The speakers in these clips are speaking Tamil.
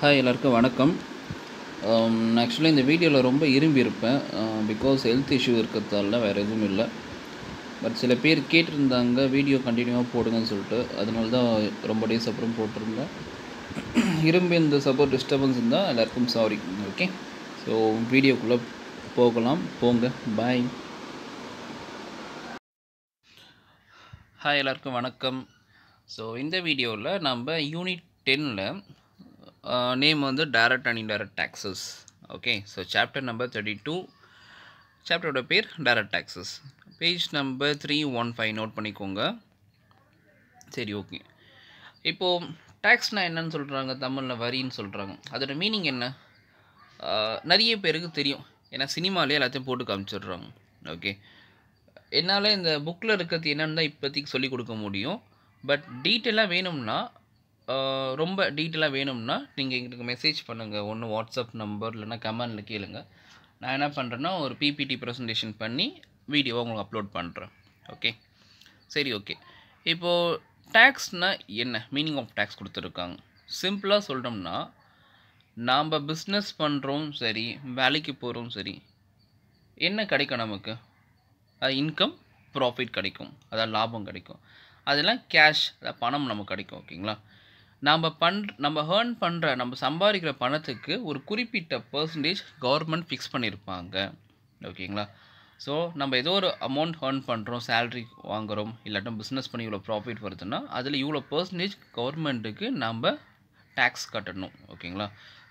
ஹாய் எல்லாருக்கும் வணக்கம் ஆக்சுவலாக um, இந்த வீடியோவில் ரொம்ப இரும்பி இருப்பேன் பிகாஸ் ஹெல்த் இஷ்யூ இருக்கிறதால வேறு எதுவும் இல்லை பட் சில பேர் கேட்டிருந்தாங்க வீடியோ கண்டினியூவாக போடுங்கன்னு சொல்லிட்டு அதனால தான் ரொம்ப டேஸ் அப்புறம் போட்டிருந்தேன் இரும்பு இந்த சப்போர்ட் டிஸ்டர்பன்ஸ் இருந்தால் எல்லாருக்கும் சாரி ஓகே ஸோ வீடியோக்குள்ளே போகலாம் போங்க பாய் ஹாய் எல்லாருக்கும் வணக்கம் ஸோ இந்த வீடியோவில் நம்ம யூனிட் டென்னில் நேம் uh, வந்து direct and indirect taxes okay so chapter number thirty two சாப்டரோட பேர் direct taxes page number three one five note பண்ணிக்கோங்க சரி ஓகே இப்போது டேக்ஸ்னால் என்னன்னு சொல்கிறாங்க தமிழில் வரின்னு சொல்கிறாங்க அதோட மீனிங் என்ன uh, நிறைய பேருக்கு தெரியும் ஏன்னா சினிமாலே எல்லாத்தையும் போட்டு காமிச்சிடுறாங்க ஓகே என்னால் இந்த புக்கில் இருக்கிறது என்னென்னு தான் இப்போதைக்கு சொல்லிக் கொடுக்க முடியும் பட் டீட்டெயிலாக வேணும்னா ரொம்ப டீட்டெயிலாக வேணும்னா நீங்கள் எங்களுக்கு மெசேஜ் பண்ணுங்கள் ஒன்று வாட்ஸ்அப் நம்பர் இல்லைனா கமெண்டில் கேளுங்க நான் என்ன பண்ணுறேன்னா ஒரு பிபிடி ப்ரெசன்டேஷன் பண்ணி வீடியோவை உங்களுக்கு அப்லோட் பண்ணுறேன் ஓகே சரி ஓகே இப்போது டேக்ஸ்னால் என்ன மீனிங் ஆஃப் டேக்ஸ் கொடுத்துருக்காங்க சிம்பிளாக சொல்கிறோம்னா நாம் பிஸ்னஸ் பண்ணுறோம் சரி வேலைக்கு போகிறோம் சரி என்ன கிடைக்கும் நமக்கு அது இன்கம் ப்ராஃபிட் கிடைக்கும் அதாவது லாபம் கிடைக்கும் அதெல்லாம் கேஷ் அதாவது பணம் நமக்கு கிடைக்கும் ஓகேங்களா நம்ம பண் நம்ம ஹேர்ன் பண்ணுற நம்ம சம்பாதிக்கிற பணத்துக்கு ஒரு குறிப்பிட்ட பர்சன்டேஜ் கவர்மெண்ட் ஃபிக்ஸ் பண்ணியிருப்பாங்க ஓகேங்களா ஸோ நம்ம ஏதோ ஒரு அமௌண்ட் ஹேர்ன் பண்ணுறோம் சேல்ரி வாங்குகிறோம் இல்லாட்டும் பிஸ்னஸ் பண்ணி இவ்வளோ ப்ராஃபிட் வருதுன்னா அதில் இவ்வளோ பர்சன்டேஜ் கவர்மெண்ட்டுக்கு நம்ம டேக்ஸ் கட்டணும் ஓகேங்களா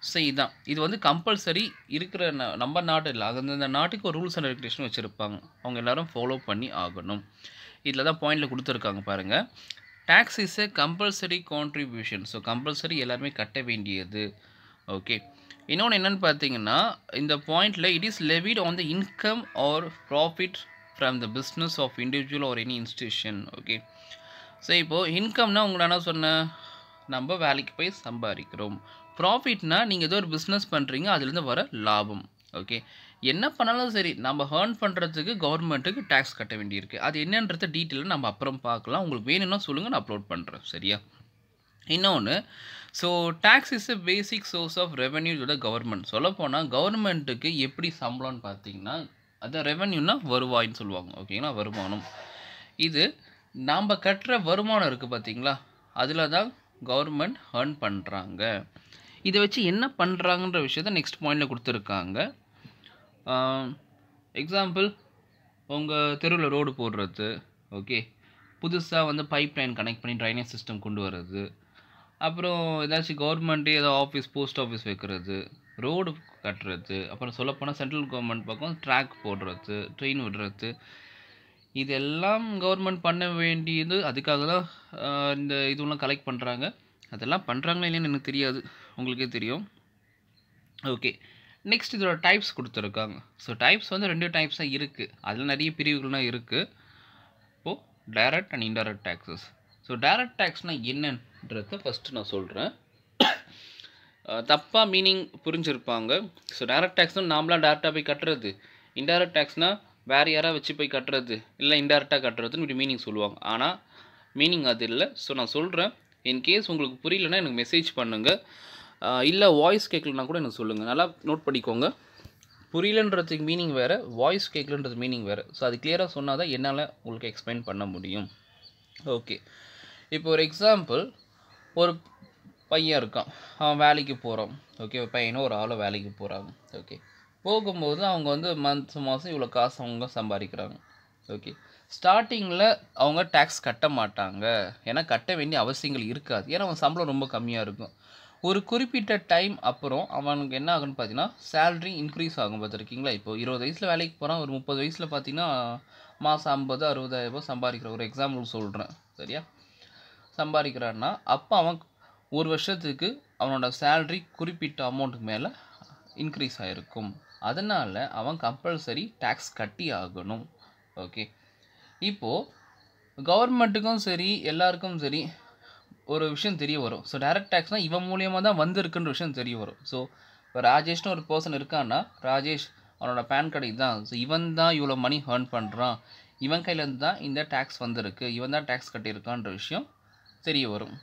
ஸோ இதுதான் இது வந்து கம்பல்சரி இருக்கிற ந நம்ம நாட்டு இல்லை அது அந்தந்த நாட்டுக்கு ஒரு ரூல்ஸ் அண்ட் ரெகுலேஷன் வச்சுருப்பாங்க அவங்க எல்லோரும் ஃபாலோ பண்ணி ஆகணும் இதில் தான் பாயிண்டில் கொடுத்துருக்காங்க பாருங்கள் tax is a compulsory contribution so compulsory எல்லாருமே கட்ட வேண்டியது ஓகே இன்னொன்று என்னென்னு பார்த்தீங்கன்னா இந்த பாயிண்டில் it is levied on the income or profit from the business of individual or any institution okay so இப்போது இன்கம்னால் உங்களை என்ன சொன்ன நம்ம வேலைக்கு போய் சம்பாதிக்கிறோம் ப்ராஃபிட்னால் நீங்கள் ஏதோ ஒரு பிஸ்னஸ் பண்ணுறீங்க அதுலேருந்து வர லாபம் ஓகே என்ன பண்ணாலும் சரி நம்ம ஹேர்ன் பண்ணுறதுக்கு கவர்மெண்ட்டுக்கு டேக்ஸ் கட்ட வேண்டியிருக்கு அது என்னன்றது டீட்டெயிலாக நம்ம அப்புறம் பார்க்கலாம் உங்களுக்கு வேணும்னா சொல்லுங்கள் நான் அப்லோட் பண்ணுறேன் சரியா இன்னொன்று so tax is a basic source of revenue to government சொல்லப்போனால் கவர்மெண்ட்டுக்கு எப்படி சம்பளம்னு பார்த்தீங்கன்னா அதான் ரெவென்யூனா வருவாயின்னு சொல்லுவாங்க ஓகேங்களா வருமானம் இது நாம் கட்டுற வருமானம் இருக்குது பார்த்தீங்களா அதில் தான் கவர்மெண்ட் ஹேர்ன் பண்ணுறாங்க இதை வச்சு என்ன பண்ணுறாங்கன்ற விஷயத்த நெக்ஸ்ட் பாயிண்டில் கொடுத்துருக்காங்க எக்ஸாம்பிள் உங்கள் தெருவில் ரோடு போடுறது ஓகே புதுசாக வந்து பைப் லைன் கனெக்ட் பண்ணி ட்ரைனேஜ் சிஸ்டம் கொண்டு வர்றது அப்புறம் ஏதாச்சும் கவர்மெண்ட்டு ஏதோ ஆஃபீஸ் போஸ்ட் ஆஃபீஸ் வைக்கிறது ரோடு கட்டுறது அப்புறம் சொல்லப்போனால் சென்ட்ரல் கவர்மெண்ட் பக்கம் ட்ராக் போடுறது ட்ரெயின் விடுறது இதெல்லாம் கவர்மெண்ட் பண்ண வேண்டியது அதுக்காக தான் இந்த இதுவெல்லாம் கலெக்ட் பண்ணுறாங்க அதெல்லாம் பண்ணுறாங்களே இல்லைன்னு எனக்கு தெரியாது உங்களுக்கே தெரியும் ஓகே நெக்ஸ்ட் இதோட டைப்ஸ் கொடுத்துருக்காங்க ஸோ டைப்ஸ் வந்து ரெண்டு டைப்ஸ் தான் இருக்குது அதில் நிறைய பிரிவுகள்லாம் இருக்குது இப்போது direct and indirect taxes so direct டேக்ஸ்னால் என்னன்றத ஃபஸ்ட்டு நான் சொல்கிறேன் தப்பாக மீனிங் புரிஞ்சுருப்பாங்க ஸோ டைரக்ட் டேக்ஸ்னால் நாமளாக டேரெக்டாக போய் கட்டுறது இன்டைரக்ட் டேக்ஸ்னால் வேறு யாராக வச்சு போய் கட்டுறது இல்லை இன்டெரக்டாக கட்டுறதுன்னு ஒரு மீனிங் சொல்லுவாங்க ஆனால் மீனிங் அது இல்லை ஸோ நான் சொல்கிறேன் இன் கேஸ் உங்களுக்கு புரியலன்னா எனக்கு மெசேஜ் பண்ணுங்கள் இல்லை வாய்ஸ் கேட்கலனா கூட எனக்கு சொல்லுங்கள் நல்லா நோட் பண்ணிக்கோங்க புரியலன்றதுக்கு மீனிங் வேறு வாய்ஸ் கேட்கலன்றது மீனிங் வேறு ஸோ அது கிளியராக சொன்னால் தான் என்னால் உங்களுக்கு எக்ஸ்பிளைன் பண்ண முடியும் ஓகே இப்போ ஒரு எக்ஸாம்பிள் ஒரு பையன் இருக்கான் அவன் வேலைக்கு போகிறான் ஓகே ஒரு பையனோ ஒரு ஆளோ வேலைக்கு போகிறாங்க ஓகே போகும்போது அவங்க வந்து மந்த் மாதம் இவ்வளோ காசு அவங்க சம்பாதிக்கிறாங்க ஓகே ஸ்டார்டிங்கில் அவங்க டேக்ஸ் கட்ட மாட்டாங்க ஏன்னா கட்ட வேண்டிய அவசியங்கள் இருக்காது ஏன்னா அவங்க சம்பளம் ரொம்ப கம்மியாக இருக்கும் ஒரு குறிப்பிட்ட டைம் அப்புறம் அவனுக்கு என்ன ஆகும்னு பார்த்தீங்கன்னா சேல்ரி இன்க்ரீஸ் ஆகும் பார்த்துருக்கீங்களா இப்போது இருபது வயசில் வேலைக்கு போகிறான் ஒரு முப்பது வயசில் பார்த்தீங்கன்னா மாதம் ஐம்பது அறுபதாயிரம் ரூபாய் சம்பாதிக்கிற ஒரு எக்ஸாம்பிள் சொல்கிறேன் சரியா சம்பாதிக்கிறான்னா அப்போ அவன் ஒரு வருஷத்துக்கு அவனோட சேல்ரி குறிப்பிட்ட அமௌண்ட்டுக்கு மேலே இன்க்ரீஸ் ஆகிருக்கும் அதனால் அவன் கம்பல்சரி டேக்ஸ் கட்டி ஆகணும் ஓகே இப்போது கவர்மெண்ட்டுக்கும் சரி எல்லாருக்கும் சரி ஒரு விஷயம் தெரிய வரும் ஸோ டைரக்ட் டேக்ஸ்னால் இவன் மூலியமாக தான் வந்திருக்குன்ற விஷயம் தெரிய வரும் ஸோ இப்போ ராஜேஷ்னு ஒரு பர்சன் இருக்கான்னா ராஜேஷ் அவனோட பேன் கார்டு இதுதான் ஸோ இவன் தான் இவ்வளோ மணி ஹேர்ன் பண்ணுறான் இவன் கையிலேருந்து தான் இந்த டேக்ஸ் வந்திருக்கு இவன் தான் டேக்ஸ் கட்டியிருக்கான்ற விஷயம் தெரிய வரும்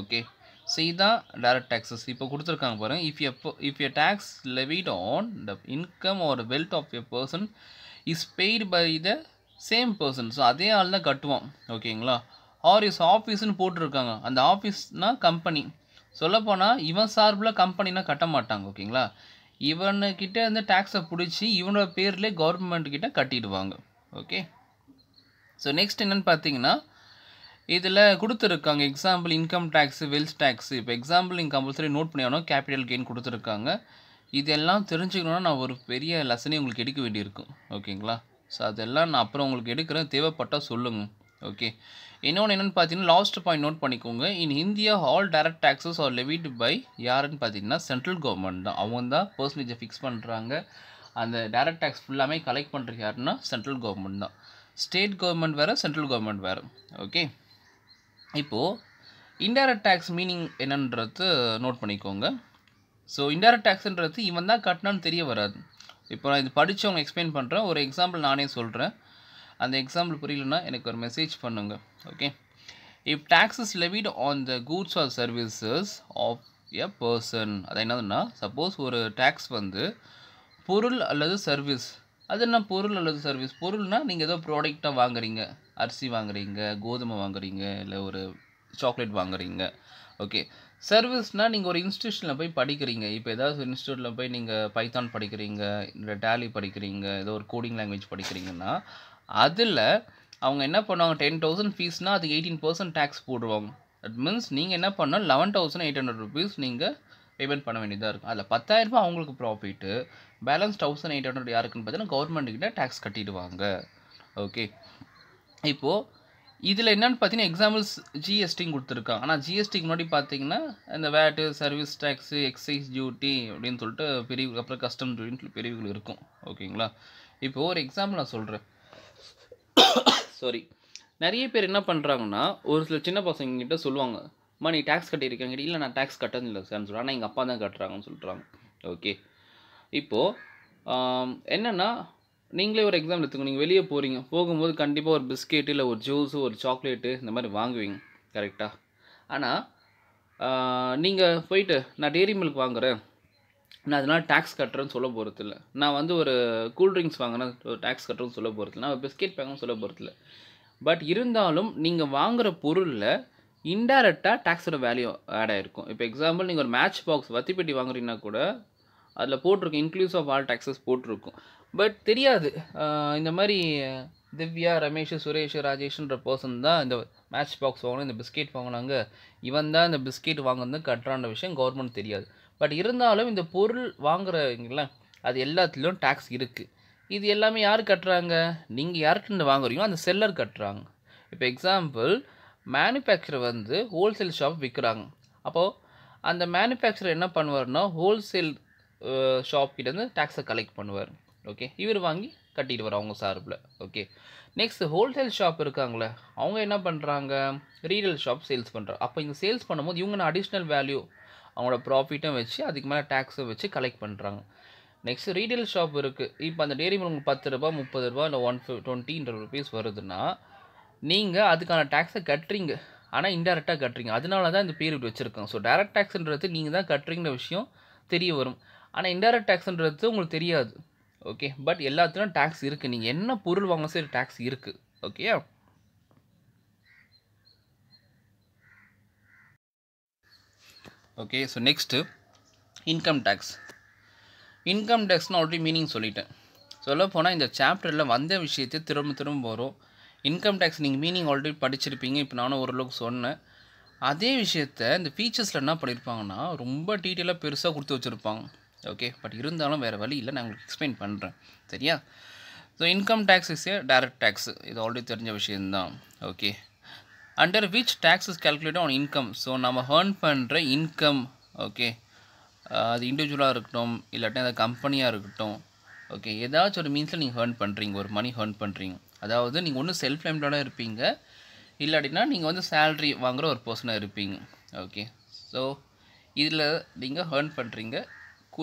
ஓகே ஸோ இதுதான் டேரக்ட் டேக்ஸஸ் இப்போ கொடுத்துருக்காங்க பாருங்கள் இஃப் எப்போ if a tax levied on the income or wealth of a person is paid by the same person so அதே ஆள் தான் கட்டுவான் ஓகேங்களா ஆர் இஸ் ஆஃபீஸ்னு போட்டிருக்காங்க அந்த ஆஃபீஸ்னால் கம்பெனி சொல்லப்போனால் இவன் சார்பில் கம்பெனினா கட்ட மாட்டாங்க ஓகேங்களா இவனுக்கிட்ட வந்து டேக்ஸை பிடிச்சி இவனோட பேர்லேயே கவர்மெண்ட்கிட்ட கட்டிடுவாங்க ஓகே ஸோ நெக்ஸ்ட் என்னென்னு பார்த்தீங்கன்னா இதில் கொடுத்துருக்காங்க example income tax wealth tax இப்போ எக்ஸாம்பிள் நீங்கள் கம்பல்சரி நோட் பண்ணியாலும் கேபிட்டல் கெயின் கொடுத்துருக்காங்க இதெல்லாம் தெரிஞ்சுக்கணும்னா நான் ஒரு பெரிய லெசனே உங்களுக்கு எடுக்க வேண்டியிருக்கும் ஓகேங்களா ஸோ அதெல்லாம் நான் அப்புறம் உங்களுக்கு எடுக்கிறேன் தேவைப்பட்டால் சொல்லுங்கள் ஓகே இன்னொன்று என்னென்னு பார்த்தீங்கன்னா லாஸ்ட் பாயிண்ட் நோட் பண்ணிக்கோங்க in India all direct taxes are levied by யாருன்னு பார்த்தீங்கன்னா சென்ட்ரல் கவர்மெண்ட் தான் அவங்க தான் பர்சன்டேஜை ஃபிக்ஸ் பண்ணுறாங்க அந்த டேரக்ட் டேக்ஸ் ஃபுல்லாமே கலெக்ட் பண்ணுறது யாருன்னா சென்ட்ரல் கவர்மெண்ட் தான் ஸ்டேட் கவர்மெண்ட் வேறு சென்ட்ரல் கவர்மெண்ட் வேறு ஓகே இப்போது இன்டைரக்ட் டேக்ஸ் மீனிங் என்னன்றது நோட் பண்ணிக்கோங்க ஸோ இன்டைரக்ட் டேக்ஸுன்றது இவன் தான் கட்டினான்னு தெரிய வராது இப்போ நான் இது படித்தவங்க எக்ஸ்பிளைன் பண்ணுறேன் ஒரு எக்ஸாம்பிள் நானே சொல்கிறேன் அந்த எக்ஸாம்பிள் புரியலன்னா எனக்கு ஒரு மெசேஜ் பண்ணுங்கள் okay if taxes levied on the goods or services of a person அது என்னதுன்னா சப்போஸ் ஒரு டேக்ஸ் வந்து பொருள் அல்லது சர்வீஸ் அது என்ன பொருள் அல்லது சர்வீஸ் பொருள்னால் நீங்கள் ஏதோ ப்ராடக்டாக வாங்குறீங்க அரிசி வாங்குறீங்க கோதுமை வாங்குறீங்க இல்லை ஒரு சாக்லேட் வாங்குறீங்க ஓகே சர்வீஸ்னால் நீங்கள் ஒரு இன்ஸ்டியூஷனில் போய் படிக்கிறீங்க இப்போ ஏதாவது ஒரு இன்ஸ்டியூட்டில் போய் நீங்கள் பைத்தான் படிக்கிறீங்க இல்லை டேலி படிக்கிறீங்க ஏதோ ஒரு கோடிங் லாங்குவேஜ் படிக்கிறீங்கன்னா அதில் அவங்க என்ன பண்ணுவாங்க டென் தௌசண்ட் ஃபீஸ்னால் அதுக்கு எயிட்டீன் பர்சன்ட் டேக்ஸ் போடுவாங்க அட் மீன்ஸ் நீங்கள் என்ன பண்ணால் eleven thousand eight hundred rupees நீங்கள் பேமெண்ட் பண்ண வேண்டியதாக இருக்கும் அதில் ரூபாய் அவங்களுக்கு profit balance thousand eight hundred யாருக்குன்னு பார்த்தீங்கன்னா கவர்மெண்ட்டுக்கிட்ட டேக்ஸ் கட்டிடுவாங்க ஓகே இப்போது இதில் என்னென்னு பார்த்தீங்கன்னா எக்ஸாம்பிள்ஸ் ஜிஎஸ்டின்னு கொடுத்துருக்காங்க ஆனால் ஜிஎஸ்டிக்கு முன்னாடி பார்த்தீங்கன்னா இந்த வேட்டு சர்வீஸ் டேக்ஸு எக்ஸைஸ் டியூட்டி அப்படின்னு சொல்லிட்டு பிரிவு அப்புறம் கஸ்டம் டியூட்டின்னு பிரிவுகள் இருக்கும் ஓகேங்களா இப்போ ஒரு எக்ஸாம்பிள் நான் சொல்கிறேன் சாரி நிறைய பேர் என்ன பண்ணுறாங்கன்னா ஒரு சில சின்ன பசங்கக்கிட்ட சொல்லுவாங்க அம்மா நீ டேக்ஸ் கட்டியிருக்கேன் இல்லை நான் டேக்ஸ் கட்டதில்லை இல்லை சார்னு சொல்கிறேன் ஆனால் எங்கள் அப்பா தான் கட்டுறாங்கன்னு சொல்கிறாங்க ஓகே இப்போது என்னென்னா நீங்களே ஒரு எக்ஸாம்பிள் எடுத்துக்கோ நீங்கள் வெளியே போகிறீங்க போகும்போது கண்டிப்பாக ஒரு பிஸ்கெட்டு இல்லை ஒரு ஜூஸு ஒரு சாக்லேட்டு இந்த மாதிரி வாங்குவீங்க கரெக்டாக ஆனால் நீங்கள் போயிட்டு நான் டெய்ரி மில்க் வாங்குகிறேன் நான் அதனால் டேக்ஸ் கட்டுறேன்னு சொல்ல போகிறதில்ல நான் வந்து ஒரு ட்ரிங்க்ஸ் வாங்கினா டேக்ஸ் கட்டுறேன்னு சொல்ல போகிறதில்ல நான் பிஸ்கெட் வாங்கணும்னு சொல்ல போகிறதில்ல பட் இருந்தாலும் நீங்கள் வாங்குகிற பொருளில் இன்டைரக்டாக டேக்ஸோட வேல்யூ ஆட் ஆகிருக்கும் இப்போ எக்ஸாம்பிள் நீங்கள் ஒரு மேட்ச் பாக்ஸ் வத்திப்பெட்டி வாங்குறீங்கன்னா கூட அதில் போட்டிருக்கும் இன்க்ளூஸ் ஆஃப் ஆல் டேக்ஸஸ் போட்டிருக்கும் பட் தெரியாது இந்த மாதிரி திவ்யா ரமேஷ் சுரேஷ் ராஜேஷ்ன்ற பர்சன் தான் இந்த மேட்ச் பாக்ஸ் வாங்கணும் இந்த பிஸ்கெட் வாங்கினாங்க இவன் தான் இந்த பிஸ்கெட் வாங்கினது கட்டுறான்ற விஷயம் கவர்மெண்ட் தெரியாது பட் இருந்தாலும் இந்த பொருள் வாங்குறீங்கள அது எல்லாத்துலேயும் டேக்ஸ் இருக்குது இது எல்லாமே யார் கட்டுறாங்க நீங்கள் யார்கிட்ட வாங்குறீங்களோ அந்த செல்லர் கட்டுறாங்க இப்போ எக்ஸாம்பிள் மேனுஃபேக்சர் வந்து ஹோல்சேல் ஷாப் விற்கிறாங்க அப்போது அந்த மேனுஃபேக்சர் என்ன பண்ணுவார்னா ஹோல்சேல் ஷாப்கிட்டேருந்து டேக்ஸை கலெக்ட் பண்ணுவார் ஓகே இவர் வாங்கி கட்டிட்டு வர அவங்க சார்பில் ஓகே நெக்ஸ்ட் ஹோல்சேல் ஷாப் இருக்காங்களே அவங்க என்ன பண்ணுறாங்க ரீட்டைல் ஷாப் சேல்ஸ் பண்ணுறாங்க அப்போ இங்கே சேல்ஸ் பண்ணும்போது இவங்க அடிஷ்னல் வேல்யூ அவங்களோட ப்ராஃபிட்டும் வச்சு அதுக்கு மேலே டேக்ஸும் வச்சு கலெக்ட் பண்ணுறாங்க நெக்ஸ்ட் ரீட்டெயில் ஷாப் இருக்குது இப்போ அந்த டெய்ரி மில்க் பத்து ரூபா முப்பது ரூபா இல்லை ஒன் ஃபி டுவெண்ட்டின்ற ருபீஸ் வருதுன்னா நீங்கள் அதுக்கான டேக்ஸை கட்டுறீங்க ஆனால் இன்டெரக்டாக கட்டுறீங்க அதனால தான் இந்த பீரியட் வச்சுருக்கோம் ஸோ டேரக்ட் டேக்ஸுன்றது நீங்கள் தான் கட்டுறீங்கிற விஷயம் தெரிய வரும் ஆனால் இன்டெரக்ட் டேக்ஸுன்றது உங்களுக்கு தெரியாது ஓகே பட் எல்லாத்துலேயும் டேக்ஸ் இருக்குது நீங்கள் என்ன பொருள் வாங்க சரி டேக்ஸ் இருக்குது okay okay so next income tax income டேக்ஸ்னு ஆல்ரெடி மீனிங் சொல்லிட்டேன் சொல்ல போனால் இந்த சாப்டரில் வந்த விஷயத்தை திரும்ப திரும்ப வரும் இன்கம் டேக்ஸ் நீங்கள் மீனிங் ஆல்ரெடி படிச்சிருப்பீங்க இப்போ நானும் ஓரளவுக்கு சொன்னேன் அதே விஷயத்த இந்த ஃபீச்சர்ஸில் என்ன பண்ணியிருப்பாங்கன்னா ரொம்ப டீட்டெயிலாக பெருசாக கொடுத்து வச்சுருப்பாங்க ஓகே பட் இருந்தாலும் வேறு வழி இல்லை நான் உங்களுக்கு எக்ஸ்பிளைன் பண்ணுறேன் சரியா so income tax is a direct tax இது ஆல்ரெடி தெரிஞ்ச விஷயந்தான் okay under which tax is calculate on income so நம்ம ஹேர்ன் பண்ணுற இன்கம் ஓகே அது இண்டிவிஜுவலாக இருக்கட்டும் இல்லாட்டி அது கம்பெனியாக இருக்கட்டும் ஓகே ஏதாச்சும் ஒரு மீன்ஸில் நீங்கள் ஹேர்ன் பண்ணுறீங்க ஒரு மணி ஹேர்ன் பண்ணுறீங்க அதாவது நீங்கள் ஒன்றும் செல்ஃப் எம்ப்ளாய்டாக இருப்பீங்க இல்லாட்டினா நீங்கள் வந்து சேல்ரி வாங்குகிற ஒரு பர்சனாக இருப்பீங்க ஓகே ஸோ இதில் நீங்கள் ஹேர்ன் பண்ணுறீங்க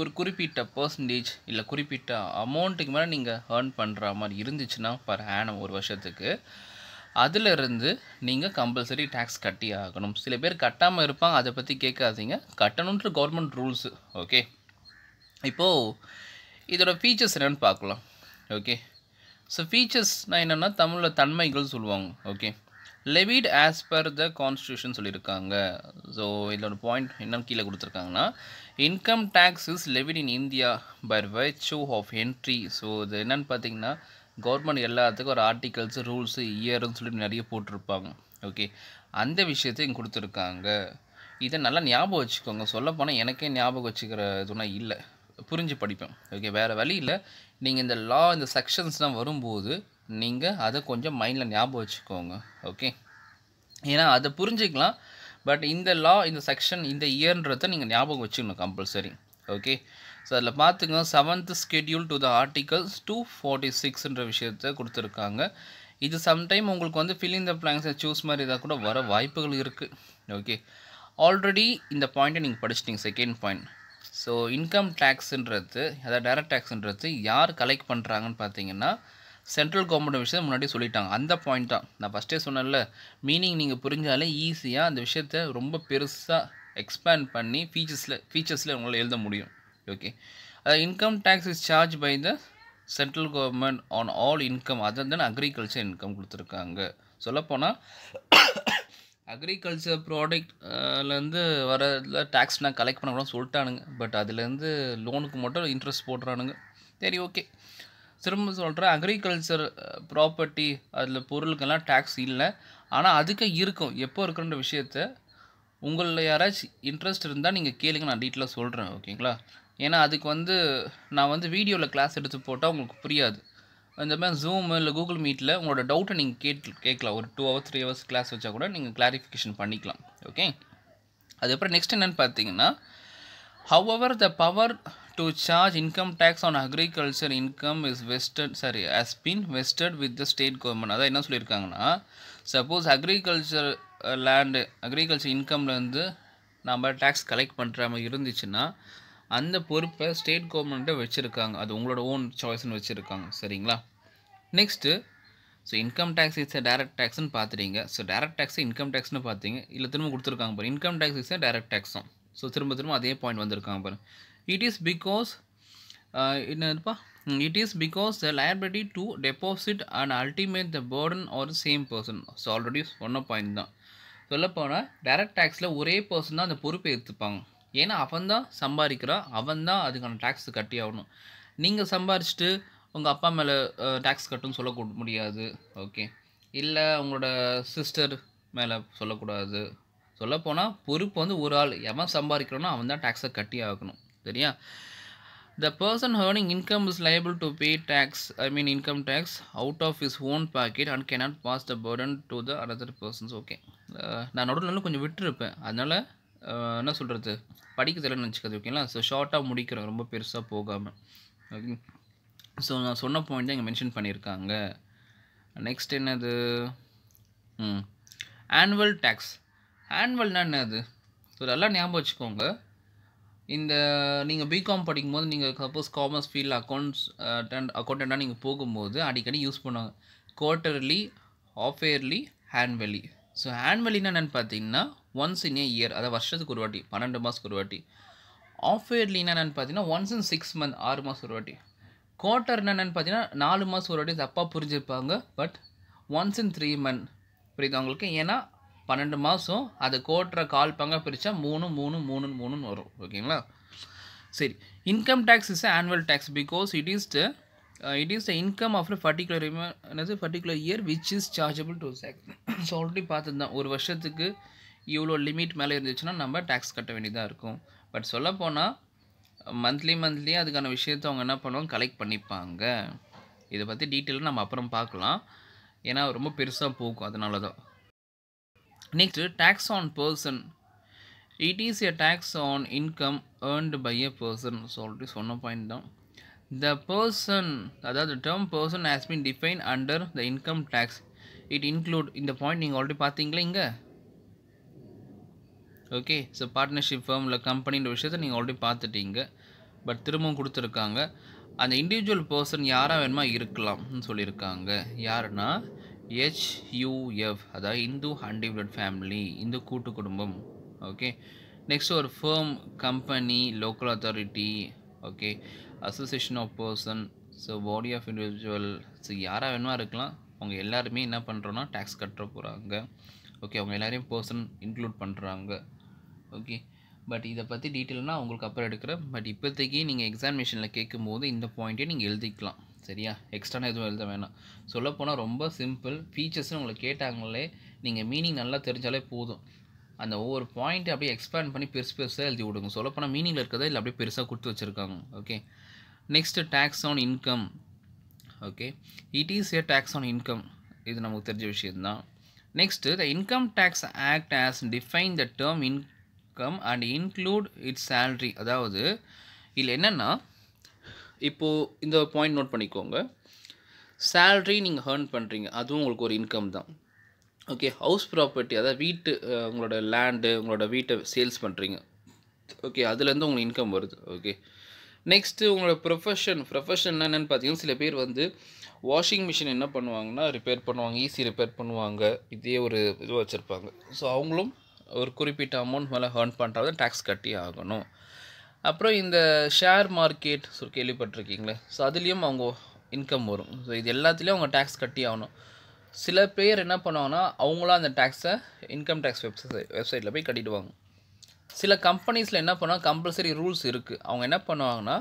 ஒரு குறிப்பிட்ட பர்சன்டேஜ் இல்லை குறிப்பிட்ட அமௌண்ட்டுக்கு மேலே நீங்கள் ஹேர்ன் பண்ணுற மாதிரி இருந்துச்சுன்னா பர் ஆனம் ஒரு வருஷத்துக்கு அதிலிருந்து நீங்கள் கம்பல்சரி டேக்ஸ் கட்டி ஆகணும் சில பேர் கட்டாமல் இருப்பாங்க அதை பற்றி கேட்காதீங்க கட்டணுன்ற கவர்மெண்ட் ரூல்ஸு ஓகே இப்போது இதோட ஃபீச்சர்ஸ் என்னென்னு பார்க்கலாம் ஓகே ஸோ ஃபீச்சர்ஸ்னால் என்னென்னா தமிழில் தன்மைகள் சொல்லுவாங்க okay levied as per the constitution சொல்லியிருக்காங்க ஸோ இதோட பாயிண்ட் என்னென்னு கீழே கொடுத்துருக்காங்கன்னா income tax is levied in India by வெச்சு ஆஃப் என்ட்ரி ஸோ இது என்னென்னு பார்த்தீங்கன்னா கவர்மெண்ட் எல்லாத்துக்கும் ஒரு ஆர்டிகல்ஸு ரூல்ஸு இயர்னு சொல்லி நிறைய போட்டிருப்பாங்க ஓகே அந்த விஷயத்தையும் கொடுத்துருக்காங்க இதை நல்லா ஞாபகம் வச்சுக்கோங்க போனால் எனக்கே ஞாபகம் வச்சுக்கிற இதுனா இல்லை புரிஞ்சு படிப்பேன் ஓகே வேறு வழியில் நீங்கள் இந்த லா இந்த செக்ஷன்ஸ்லாம் வரும்போது நீங்கள் அதை கொஞ்சம் மைண்டில் ஞாபகம் வச்சுக்கோங்க ஓகே ஏன்னா அதை புரிஞ்சுக்கலாம் பட் இந்த லா இந்த செக்ஷன் இந்த இயர்ன்றதை நீங்கள் ஞாபகம் வச்சுக்கணும் கம்பல்சரி ஓகே ஸோ அதில் பார்த்துங்க seventh schedule to the articles two forty சிக்ஸ்ன்ற விஷயத்த கொடுத்துருக்காங்க இது சம்டைம் உங்களுக்கு வந்து ஃபில்லிங் த பிளாங்ஸை சூஸ் மாதிரி இதாக கூட வர வாய்ப்புகள் இருக்குது ஓகே ஆல்ரெடி இந்த பாயிண்ட்டை நீங்கள் படிச்சிட்டிங்க செகண்ட் பாயிண்ட் ஸோ இன்கம் டேக்ஸுன்றது அதாவது டைரக்ட் டேக்ஸுன்றது யார் கலெக்ட் பண்ணுறாங்கன்னு பார்த்தீங்கன்னா சென்ட்ரல் கவர்மெண்ட் விஷயத்த முன்னாடி சொல்லிட்டாங்க அந்த பாயிண்ட் தான் நான் ஃபஸ்ட்டே சொன்னேன்ல மீனிங் நீங்கள் புரிஞ்சாலே ஈஸியாக அந்த விஷயத்த ரொம்ப பெருசாக எக்ஸ்பேண்ட் பண்ணி ஃபீச்சர்ஸில் ஃபீச்சர்ஸில் உங்களால் எழுத முடியும் okay uh, income tax is charged by central government on all income other than agriculture income கொடுத்துருக்காங்க சொல்லப்போனால் அக்ரிகல்ச்சர் ப்ராடக்ட்லேருந்து வரதில் டேக்ஸ் நான் கலெக்ட் பண்ண கூட சொல்லிட்டானுங்க பட் அதுலேருந்து லோனுக்கு மட்டும் இன்ட்ரெஸ்ட் போடுறானுங்க சரி ஓகே திரும்ப சொல்கிறேன் அக்ரிகல்ச்சர் ப்ராப்பர்ட்டி அதில் பொருளுக்கெல்லாம் டேக்ஸ் இல்லை ஆனால் அதுக்கு இருக்கும் எப்போ இருக்கிற விஷயத்த உங்களில் யாராச்சும் இன்ட்ரெஸ்ட் இருந்தால் நீங்கள் கேளுங்க நான் டீட்டெயிலாக சொல்கிறேன் ஓகேங்களா ஏன்னா அதுக்கு வந்து நான் வந்து வீடியோவில் கிளாஸ் எடுத்து போட்டால் உங்களுக்கு புரியாது இந்த மாதிரி ஜூம் இல்லை கூகுள் மீட்டில் உங்களோட டவுட்டை நீங்கள் கேட்டு கேட்கலாம் ஒரு two hours three hours class வச்சா கூட நீங்கள் கிளாரிஃபிகேஷன் பண்ணிக்கலாம் ஓகே அதுக்கப்புறம் நெக்ஸ்ட் என்னென்னு பார்த்தீங்கன்னா how the power to charge income tax on agriculture income is vested sorry has been vested with the state government அதான் என்ன சொல்லியிருக்காங்கன்னா சப்போஸ் அக்ரிகல்ச்சர் லேண்டு அக்ரிகல்ச்சர் இன்கம்லேருந்து நம்ம டேக்ஸ் கலெக்ட் பண்ணுற மாதிரி இருந்துச்சுன்னா அந்த பொறுப்பை ஸ்டேட் கவர்மெண்ட்டை வச்சுருக்காங்க அது உங்களோட ஓன் சாய்ஸ்னு வச்சுருக்காங்க சரிங்களா next so income tax is direct டேக்ஸ்னு பார்த்துறீங்க ஸோ டேரக்ட் டேக்ஸ் இன்கம் டேக்ஸ்னு பார்த்தீங்க இல்லை திரும்ப கொடுத்துருக்காங்க பாரு இன்கம் டேக்ஸ் இஸ் டேரக்ட் டேக்ஸும் ஸோ திரும்ப திரும்ப அதே பாயிண்ட் வந்திருக்காங்க பாரு இட் இஸ் பிகாஸ் என்னப்பா it is because the liability to deposit and ultimate the burden are same person so already சொன்ன பாயிண்ட் தான் சொல்லப்போனால் டேரக்ட் டேக்ஸில் ஒரே பர்சன் தான் அந்த பொறுப்பை எடுத்துப்பாங்க ஏன்னா அவன் தான் சம்பாதிக்கிறான் அவன் தான் அதுக்கான டேக்ஸ் கட்டி ஆகணும் நீங்கள் சம்பாரிச்சுட்டு உங்கள் அப்பா மேலே டேக்ஸ் கட்டும் சொல்ல முடியாது ஓகே இல்லை உங்களோட சிஸ்டர் மேலே சொல்லக்கூடாது சொல்லப்போனால் பொறுப்பு வந்து ஒரு ஆள் எவன் சம்பாதிக்கிறோன்னா அவன் தான் டேக்ஸை கட்டி ஆகணும் சரியா the person earning income is liable to pay tax I mean income tax out of is own pocket and not pass the burden to the other persons okay நான் நடுவில் கொஞ்சம் விட்டுருப்பேன் அதனால் என்ன சொல்கிறது படிக்க தெரியலன்னு வச்சுக்காது ஓகேங்களா ஸோ ஷார்ட்டாக முடிக்கிறோம் ரொம்ப பெருசாக போகாமல் ஓகே ஸோ நான் சொன்ன பாயிண்ட் தான் இங்கே மென்ஷன் பண்ணியிருக்காங்க நெக்ஸ்ட் என்னது ம் ஆனுவல் டேக்ஸ் ஆனுவல்னா என்னது ஸோ இதெல்லாம் ஞாபகம் வச்சுக்கோங்க இந்த நீங்கள் பிகாம் படிக்கும் போது நீங்கள் suppose commerce field accounts attend அக்கௌண்டண்ட்டாக நீங்கள் போகும்போது அடிக்கடி யூஸ் பண்ணுவாங்க quarterly half yearly annually so ஆன்வலின்னா என்னென்னு பார்த்தீங்கன்னா ஒன்ஸ் இன் ஏ இயர் அதாவது வருஷத்துக்கு ஒரு வாட்டி பன்னெண்டு மாதத்துக்கு ஒரு வாட்டி ஆஃப் இயர்லி என்னென்னு பார்த்தீங்கன்னா ஒன்ஸ் இன் சிக்ஸ் மந்த் ஆறு மாதம் ஒரு வாட்டி குவார்ட்டர் என்னென்னு பார்த்தீங்கன்னா நாலு மாதம் ஒரு வாட்டி தப்பாக புரிஞ்சிருப்பாங்க but once in three month புரியுது அவங்களுக்கு ஏன்னா பன்னெண்டு மாதம் அது கோட்டரை கால் பங்காக பிரித்தா மூணு மூணு மூணு மூணுன்னு வரும் ஓகேங்களா சரி income tax is annual tax because it is the it is the income of particular என்னது particular year which is chargeable to sake so already பார்த்துருந்தேன் ஒரு வருஷத்துக்கு இவ்வளோ லிமிட் மேலே இருந்துச்சுன்னா நம்ம டேக்ஸ் கட்ட வேண்டியதாக இருக்கும் பட் சொல்லப்போனால் மந்த்லி மந்த்லி அதுக்கான விஷயத்தை அவங்க என்ன பண்ணுவாங்க கலெக்ட் பண்ணிப்பாங்க இதை பற்றி டீட்டெயிலாக நம்ம அப்புறம் பார்க்கலாம் ஏன்னா ரொம்ப பெருசாக போகும் அதனால தான் next tax on person it is a tax on income earned by a person சொல்லிட்டு சொன்ன பாயிண்ட் தான் த பர்சன் அதாவது term person has been define under the income tax it include இந்த பாயிண்ட் நீங்கள் ஆல்ரெடி பார்த்தீங்களா இங்கே ஓகே ஸோ பார்ட்னர்ஷிப் இல்லை கம்பெனின்ற விஷயத்தை நீங்கள் ஆல்ரெடி பார்த்துட்டீங்க பட் திரும்பவும் கொடுத்துருக்காங்க அந்த இண்டிவிஜுவல் பர்சன் யாராக வேணுமா இருக்கலாம்னு சொல்லியிருக்காங்க யாருன்னா ஹெச்யூஎஃப் அதாவது இந்து அன்டிவிடட் ஃபேமிலி இந்து கூட்டு குடும்பம் ஓகே நெக்ஸ்ட் ஒரு firm company local authority okay association of person so body of individual so யாராக வேணுமா இருக்கலாம் அவங்க எல்லாருமே என்ன பண்ணுறோன்னா டேக்ஸ் கட்ட போகிறாங்க ஓகே அவங்க எல்லோரையும் பர்சன் இன்க்ளூட் பண்ணுறாங்க ஓகே பட் இதை பற்றி டீட்டெயில்னால் உங்களுக்கு அப்புறம் எடுக்கிறேன் பட் இப்போதைக்கு நீங்கள் எக்ஸாமினேஷனில் போது இந்த பாயிண்ட்டே நீங்கள் எழுதிக்கலாம் சரியா எக்ஸ்ட்ரா எதுவும் எழுத வேணாம் சொல்லப்போனால் ரொம்ப சிம்பிள் ஃபீச்சர்ஸ்னு உங்களை கேட்டாங்களே நீங்கள் மீனிங் நல்லா தெரிஞ்சாலே போதும் அந்த ஒவ்வொரு பாயிண்ட் அப்படியே எக்ஸ்பேண்ட் பண்ணி பெருசு பெருசாக எழுதி விடுங்க சொல்லப்போனால் மீனிங்கில் இருக்கிறதா இல்லை அப்படியே பெருசாக கொடுத்து வச்சுருக்காங்க okay next tax on income okay it is a tax on income இது நமக்கு தெரிஞ்ச விஷயம்தான் next the income tax act as define the term income and include its salary அதாவது இதில் என்னென்னா இப்போது இந்த பாயிண்ட் நோட் பண்ணிக்கோங்க சேல்ரி நீங்கள் ஹேர்ன் பண்ணுறீங்க அதுவும் உங்களுக்கு ஒரு இன்கம் தான் ஓகே ஹவுஸ் ப்ராப்பர்ட்டி அதாவது வீட்டு உங்களோட லேண்டு உங்களோட வீட்டை சேல்ஸ் பண்ணுறீங்க ஓகே அதுலேருந்து உங்களுக்கு இன்கம் வருது ஓகே நெக்ஸ்ட்டு உங்களோட ப்ரொஃபஷன் ப்ரொஃபஷன் என்னென்னு பார்த்தீங்கன்னா சில பேர் வந்து வாஷிங் மிஷின் என்ன பண்ணுவாங்கன்னா ரிப்பேர் பண்ணுவாங்க ஈஸி e ரிப்பேர் பண்ணுவாங்க இதே ஒரு இது வச்சுருப்பாங்க ஸோ அவங்களும் ஒரு குறிப்பிட்ட அமௌண்ட் மேலே ஹேர்ன் பண்ணுறது டேக்ஸ் கட்டி ஆகணும் அப்புறம் இந்த ஷேர் மார்க்கெட் ஸோ கேள்விப்பட்டிருக்கீங்களே ஸோ அதுலேயும் அவங்க இன்கம் வரும் ஸோ இது எல்லாத்துலேயும் அவங்க டேக்ஸ் கட்டி ஆகணும் சில பேர் என்ன பண்ணுவாங்கன்னா அவங்களாம் அந்த டேக்ஸை இன்கம் டேக்ஸ் வெப்சை வெப்சைட்டில் போய் கட்டிடுவாங்க சில கம்பெனிஸில் என்ன பண்ணால் கம்பல்சரி ரூல்ஸ் இருக்குது அவங்க என்ன பண்ணுவாங்கன்னா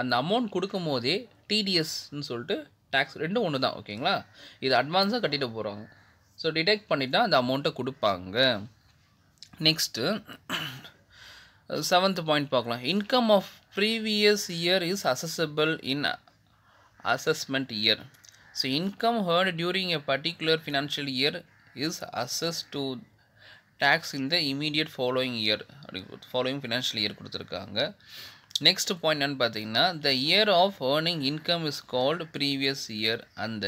அந்த அமௌண்ட் கொடுக்கும் போதே டிடிஎஸ்ன்னு சொல்லிட்டு டேக்ஸ் ரெண்டும் ஒன்று தான் ஓகேங்களா இது அட்வான்ஸாக கட்டிட்டு போகிறாங்க ஸோ டிடெக்ட் பண்ணிட்டால் அந்த அமௌண்ட்டை கொடுப்பாங்க நெக்ஸ்ட்டு செவன்த் பாயிண்ட் பார்க்கலாம் income of previous year is assessable in assessment year so income earned during a particular financial year is assess to tax இந்த இமீடியட் ஃபாலோயிங் இயர் அப்படி ஃபாலோயிங் ஃபினான்ஷியல் இயர் கொடுத்துருக்காங்க நெக்ஸ்ட் பாயிண்ட் என்னன்னு பார்த்தீங்கன்னா the year of earning income is called previous year அந்த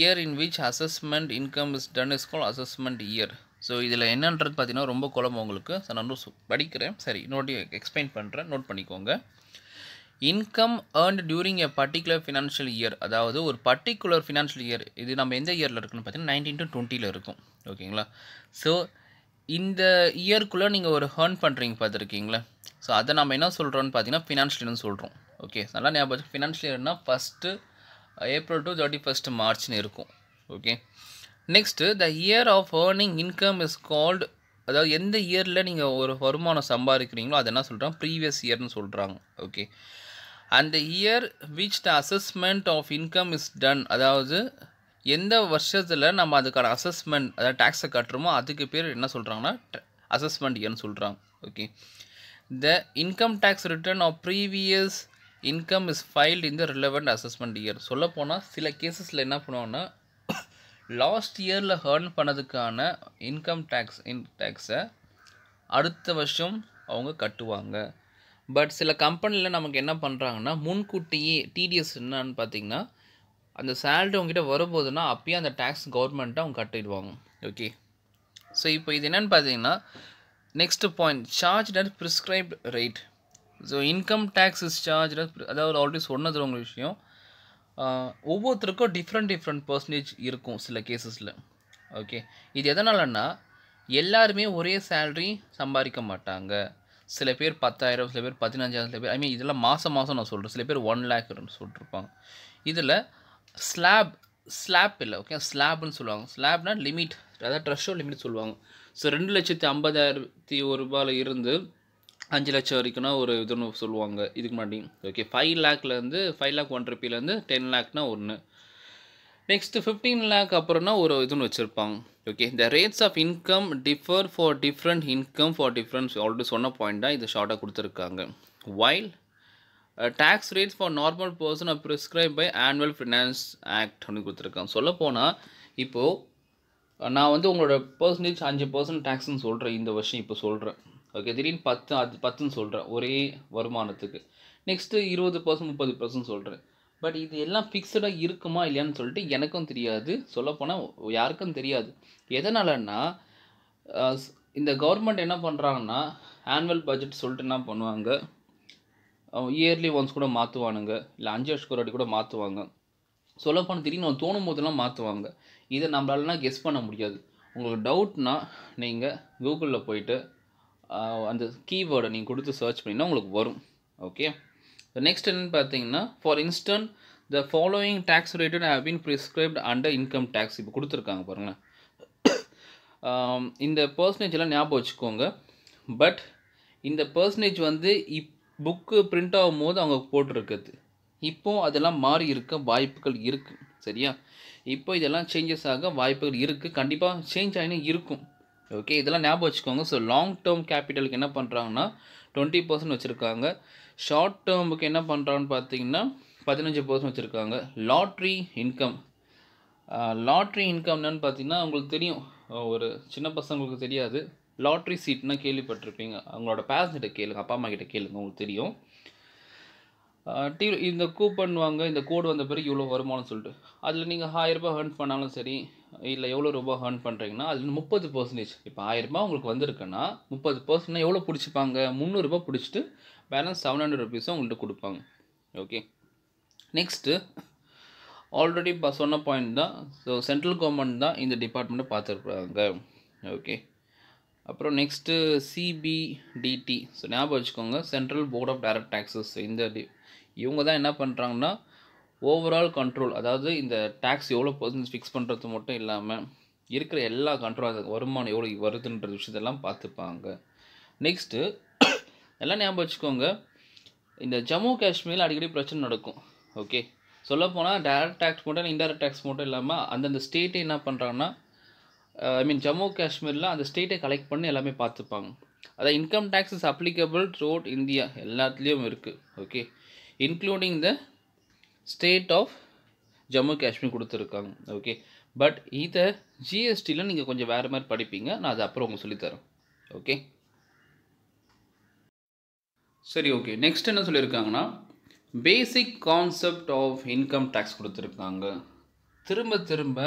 year in which assessment income is done is call assessment year so இதில் என்னன்றது பார்த்தீங்கன்னா ரொம்ப குழம்பு உங்களுக்கு ஸோ நான் படிக்கிறேன் சரி நோட்டி எக்ஸ்பிளைன் பண்ணுறேன் நோட் பண்ணிக்கோங்க income earned during a particular financial year அதாவது ஒரு பர்டிகுலர் ஃபினான்ஷியல் இயர் இது நம்ம எந்த இயரில் இருக்குன்னு பார்த்தீங்கன்னா நைன்டீன் டு டுவெண்ட்டியில் இருக்கும் ஓகேங்களா ஸோ இந்த இயர்க்குள்ளே நீங்கள் ஒரு ஹேர்ன் பண்ணுறீங்க பார்த்துருக்கீங்களா ஸோ அதை நம்ம என்ன சொல்கிறோன்னு பார்த்தீங்கன்னா ஃபினான்ஷியல்னு சொல்கிறோம் ஓகே நல்லா ஞாபகம் ஃபினான்ஷியல் இயர்னால் first April to thirty first மார்ச்னு இருக்கும் okay next the year of earning income is called அதாவது எந்த இயரில் நீங்கள் ஒரு வருமானம் சம்பாதிக்கிறீங்களோ அதை என்ன சொல்கிறாங்க ப்ரீவியஸ் இயர்னு சொல்கிறாங்க ஓகே அந்த year which the assessment of income is done அதாவது எந்த வருஷத்தில் நம்ம அதுக்கான அசஸ்மெண்ட் அதாவது டேக்ஸை கட்டுறோமோ அதுக்கு பேர் என்ன சொல்கிறாங்கன்னா அசஸ்மெண்ட் இயர்னு சொல்கிறாங்க okay the income tax return of previous income is filed the relevant assessment year சொல்லப்போனால் சில கேசஸில் என்ன பண்ணுவாங்கன்னா லாஸ்ட் இயரில் ஹேர்ன் பண்ணதுக்கான இன்கம் டேக்ஸ் இன் டேக்ஸை அடுத்த வருஷம் அவங்க கட்டுவாங்க பட் சில கம்பெனியில் நமக்கு என்ன பண்ணுறாங்கன்னா முன்கூட்டியே டிடிஎஸ் என்னன்னு பார்த்தீங்கன்னா அந்த சேலரி அவங்ககிட்ட வரும்போதுன்னா அப்பயே அந்த டேக்ஸ் கவர்மெண்ட்டை அவங்க கட்டிடுவாங்க ஓகே ஸோ இப்போ இது என்னென்னு பார்த்தீங்கன்னா next point charge at prescribed rate so income tax is charge அதாவது ஆல்ரெடி சொன்னது உங்கள் விஷயம் ஒவ்வொருத்தருக்கும் டிஃப்ரெண்ட் டிஃப்ரெண்ட் பர்சன்டேஜ் இருக்கும் சில கேசஸில் ஓகே இது எதனாலன்னா எல்லாருமே ஒரே சேல்ரி சம்பாதிக்க மாட்டாங்க சில பேர் பத்தாயிரம் சில பேர் பதினஞ்சாயிரம் சில பேர் ஐ மீன் இதெல்லாம் மாதம் மாதம் நான் சொல்கிறேன் சில பேர் ஒன் லேக்னு சொல்லிட்டுருப்பாங்க இதில் ஸ்லாப் ஸ்லாப் இல்லை ஓகே ஸ்லாப்னு சொல்லுவாங்க ஸ்லாப்னால் லிமிட் அதாவது ட்ரெஷ்ஷோ லிமிட் சொல்லுவாங்க ஸோ ரெண்டு லட்சத்தி ஐம்பதாயிரத்தி ஒரு ரூபாயில் இருந்து அஞ்சு லட்சம் வரைக்கும்னா ஒரு இதுன்னு சொல்லுவாங்க இதுக்கு முன்னாடி ஓகே ஃபைவ் லேக்லேருந்து ஃபைவ் லேக் ஒன் ருப்பிலேருந்து டென் லேக்னா ஒன்று நெக்ஸ்ட்டு ஃபிஃப்டீன் லேக் அப்புறம்னா ஒரு இதுன்னு வச்சுருப்பாங்க ஓகே இந்த rates of income differ for different income for different already சொன்ன பாயிண்ட் தான் இது ஷார்ட்டாக கொடுத்துருக்காங்க while tax rates for normal person are prescribe by annual finance act அப்படின்னு கொடுத்துருக்காங்க போனால் இப்போது நான் வந்து உங்களோட பர்சன்டேஜ் அஞ்சு பர்சன்ட் டேக்ஸ்ன்னு சொல்கிறேன் இந்த வருஷம் இப்போ சொல்கிறேன் ஓகே திடீர்னு பத்து அது பத்துன்னு சொல்கிறேன் ஒரே வருமானத்துக்கு நெக்ஸ்ட்டு இருபது பர்சன்ட் முப்பது பர்சன்ட் சொல்கிறேன் பட் இது எல்லாம் ஃபிக்ஸடாக இருக்குமா இல்லையான்னு சொல்லிட்டு எனக்கும் தெரியாது சொல்லப்போனால் யாருக்கும் தெரியாது எதனாலன்னா இந்த கவர்மெண்ட் என்ன பண்ணுறாங்கன்னா ஆனுவல் பட்ஜெட் சொல்லிட்டு என்ன பண்ணுவாங்க இயர்லி ஒன்ஸ் கூட மாற்றுவானுங்க இல்லை அஞ்சு வருஷத்துக்கு ஒரு கூட மாற்றுவாங்க சொல்லப்போனால் திடீர்னு தோணும் போதெல்லாம் மாற்றுவாங்க இதை நம்மளாலலாம் கெஸ் பண்ண முடியாது உங்களுக்கு டவுட்னா நீங்கள் கூகுளில் போயிட்டு அந்த கீவேர்டை நீங்கள் கொடுத்து சர்ச் பண்ணிங்கன்னா உங்களுக்கு வரும் ஓகே நெக்ஸ்ட் என்னென்னு பார்த்தீங்கன்னா for instant the following tax related have been prescribed under income tax இப்போ கொடுத்துருக்காங்க பாருங்களேன் இந்த பர்சன்டேஜ் எல்லாம் ஞாபகம் வச்சுக்கோங்க பட் இந்த பர்சன்டேஜ் வந்து இப் புக்கு பிரிண்ட் ஆகும் போது அவங்க போட்டிருக்கிறது இப்போது அதெல்லாம் மாறி இருக்க வாய்ப்புகள் இருக்குது சரியா இப்போ இதெல்லாம் சேஞ்சஸ் ஆக வாய்ப்புகள் இருக்குது கண்டிப்பாக சேஞ்ச் ஆகினே இருக்கும் ஓகே இதெல்லாம் ஞாபகம் வச்சுக்கோங்க ஸோ லாங் டேர்ம் கேபிட்டலுக்கு என்ன பண்ணுறாங்கன்னா டுவெண்ட்டி பர்சன்ட் வச்சுருக்காங்க ஷார்ட் டேர்முக்கு என்ன பண்ணுறான்னு பார்த்தீங்கன்னா பதினஞ்சு பர்சன்ட் வச்சுருக்காங்க லாட்ரி இன்கம் லாட்ரி இன்கம் என்னன்னு பார்த்தீங்கன்னா உங்களுக்கு தெரியும் ஒரு சின்ன பசங்களுக்கு தெரியாது லாட்ரி சீட்னால் கேள்விப்பட்டிருப்பீங்க அவங்களோட பேரண்ட்ஸ்கிட்ட கேளுங்க அப்பா அம்மா கிட்ட கேளுங்க உங்களுக்கு தெரியும் டீ இந்த கூப்பன் வாங்க இந்த கோடு வந்த பிறகு இவ்வளோ வருமானம் சொல்லிட்டு அதில் நீங்கள் ஆயிரரூபா ஹர்ன் பண்ணாலும் சரி இல்லை எவ்வளோ ரூபா ஹர்ன் பண்ணுறீங்கன்னா அதில் முப்பது பர்சன்டேஜ் இப்போ ஆயிரரூபா உங்களுக்கு வந்திருக்குன்னா முப்பது பர்சன்ட்னா எவ்வளோ பிடிச்சிப்பாங்க முந்நூறுரூபா பிடிச்சிட்டு பேலன்ஸ் செவன் ஹண்ட்ரட் ருபீஸும் உங்கள்கிட்ட கொடுப்பாங்க ஓகே நெக்ஸ்ட்டு ஆல்ரெடி இப்போ சொன்ன பாயிண்ட் தான் ஸோ சென்ட்ரல் கவர்மெண்ட் தான் இந்த டிபார்ட்மெண்ட்டை பார்த்துருக்குறாங்க ஓகே அப்புறம் நெக்ஸ்ட்டு சிபிடிடி ஸோ ஞாபகம் வச்சுக்கோங்க central board of direct taxes இந்த டி இவங்க தான் என்ன பண்ணுறாங்கன்னா ஓவரால் கண்ட்ரோல் அதாவது இந்த டேக்ஸ் எவ்வளோ பர்சன்டேஜ் ஃபிக்ஸ் பண்ணுறது மட்டும் இல்லாமல் இருக்கிற எல்லா கண்ட்ரோல் வருமானம் எவ்வளோ வருதுன்ற விஷயத்தெல்லாம் பார்த்துப்பாங்க நெக்ஸ்ட்டு எல்லாம் ஞாபகம் வச்சுக்கோங்க இந்த ஜம்மு காஷ்மீரில் அடிக்கடி பிரச்சனை நடக்கும் ஓகே சொல்லப்போனால் டேரக்ட் டேக்ஸ் மட்டும் இன்டெரக்ட் டேக்ஸ் மட்டும் இல்லாமல் அந்தந்த ஸ்டேட்டை என்ன பண்ணுறாங்கன்னா ஐ மீன் ஜம்மு காஷ்மீரில் அந்த ஸ்டேட்டை கலெக்ட் பண்ணி எல்லாமே பார்த்துப்பாங்க அதான் income tax is applicable throughout India எல்லாத்துலேயும் இருக்குது okay including the state of Jammu Kashmir கொடுத்துருக்காங்க ஓகே பட் இதை ஜிஎஸ்டியில் நீங்கள் கொஞ்சம் வேறு மாதிரி படிப்பீங்க நான் அது அப்புறம் உங்களுக்கு சொல்லித்தரேன் ஓகே சரி ஓகே நெக்ஸ்ட் என்ன சொல்லியிருக்காங்கன்னா basic concept of income tax கொடுத்துருக்காங்க திரும்ப திரும்ப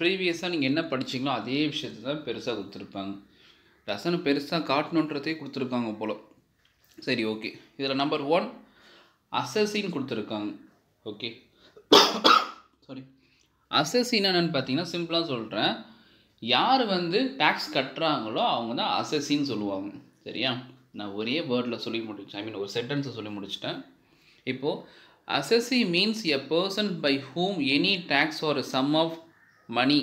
ப்ரீவியஸாக நீங்கள் என்ன படிச்சிங்களோ அதே விஷயத்தை தான் பெருசாக கொடுத்துருப்பாங்க டசன் பெருசாக காட்டணுன்றதே கொடுத்துருக்காங்க போல் சரி ஓகே இதில் நம்பர் ஒன் அசசின்னு கொடுத்துருக்காங்க ஓகே சாரி அசசின் என்னென்னு பார்த்தீங்கன்னா சிம்பிளாக சொல்கிறேன் யார் வந்து டேக்ஸ் கட்டுறாங்களோ அவங்க தான் அசசின்னு சொல்லுவாங்க சரியா நான் ஒரே வேர்டில் சொல்லி முடிச்சேன் ஐ மீன் ஒரு சென்டென்ஸை சொல்லி முடிச்சிட்டேன் இப்போது assessee means a person by whom any tax or sum of money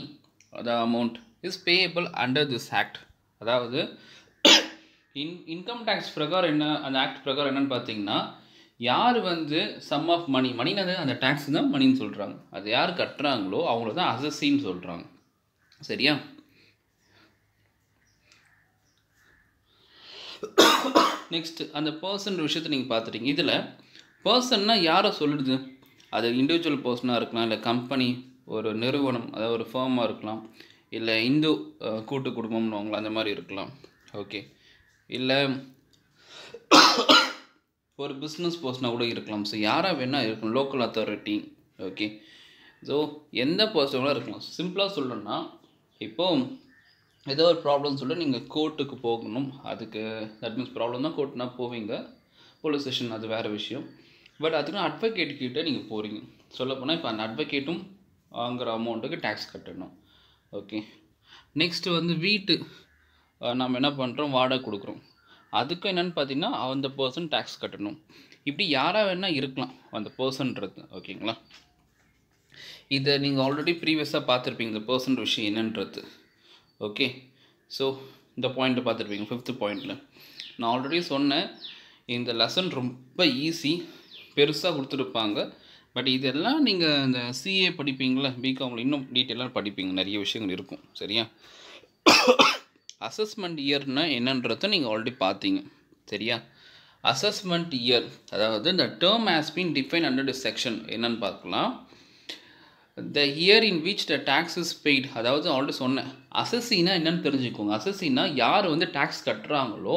அத amount is payable under this act அதாவது இன் இன்கம் டேக்ஸ் பிரகாரம் என்ன அந்த ஆக்ட் பிரகாரம் என்னென்னு பார்த்தீங்கன்னா யார் வந்து சம் ஆஃப் மணி மணினது அந்த டேக்ஸ் தான் மணின்னு சொல்கிறாங்க அது யார் கட்டுறாங்களோ அவங்கள தான் அசஸின்னு சொல்கிறாங்க சரியா நெக்ஸ்ட் அந்த பர்சன் விஷயத்தை நீங்கள் பார்த்துட்டிங்க இதில் பர்சன்னா யாரை சொல்லுது அது இண்டிவிஜுவல் பர்சனாக இருக்கலாம் இல்லை கம்பெனி ஒரு நிறுவனம் அதாவது ஒரு ஃபேமாக இருக்கலாம் இல்லை இந்து கூட்டு குடும்பம்னு அவங்கள அந்த மாதிரி இருக்கலாம் ஓகே இல்லை இப்போ ஒரு பிஸ்னஸ் பர்சனாக கூட இருக்கலாம் ஸோ யாராக வேணால் இருக்கணும் லோக்கல் அத்தாரிட்டி ஓகே ஸோ எந்த பர்சனாக இருக்கலாம் சிம்பிளாக சொல்லணும்னா இப்போது ஏதோ ஒரு ப்ராப்ளம் சொல்லிட்டு நீங்கள் கோர்ட்டுக்கு போகணும் அதுக்கு தட் மீன்ஸ் ப்ராப்ளம் தான் கோர்ட்னா போவீங்க போலீஸ் ஸ்டேஷன் அது வேறு விஷயம் பட் அதுக்கு அட்வொகேட் கிட்டே நீங்கள் போகிறீங்க சொல்லப்போனால் இப்போ அந்த அட்வொகேட்டும் வாங்குகிற அமௌண்ட்டுக்கு டேக்ஸ் கட்டணும் ஓகே நெக்ஸ்ட்டு வந்து வீட்டு நாம் என்ன பண்ணுறோம் வாடகை கொடுக்குறோம் அதுக்கும் என்னென்னு பார்த்தீங்கன்னா அந்த பர்சன் டேக்ஸ் கட்டணும் இப்படி யாராக வேணால் இருக்கலாம் அந்த பர்சன்றது ஓகேங்களா இதை நீங்கள் ஆல்ரெடி ப்ரீவியஸாக பார்த்துருப்பீங்க இந்த பர்சன் விஷயம் என்னன்றது ஓகே ஸோ இந்த பாயிண்ட்டை பார்த்துருப்பீங்க ஃபிஃப்த்து பாயிண்ட்டில் நான் ஆல்ரெடி சொன்னேன் இந்த லெசன் ரொம்ப ஈஸி பெருசாக கொடுத்துருப்பாங்க பட் இதெல்லாம் நீங்கள் இந்த சிஏ படிப்பீங்களா பிகாமில் இன்னும் டீட்டெயிலாக படிப்பீங்க நிறைய விஷயங்கள் இருக்கும் சரியா அசஸ்மெண்ட் இயர்னா என்னன்றத நீங்கள் ஆல்ரெடி பார்த்தீங்க சரியா அசஸ்மெண்ட் இயர் அதாவது இந்த term has been define under section என்னன்னு பார்க்கலாம் the year in which the tax is paid அதாவது ஆல்ரெடி சொன்னேன் அசஸினா என்னன்னு தெரிஞ்சுக்கோங்க அசஸினா யார் வந்து டேக்ஸ் கட்டுறாங்களோ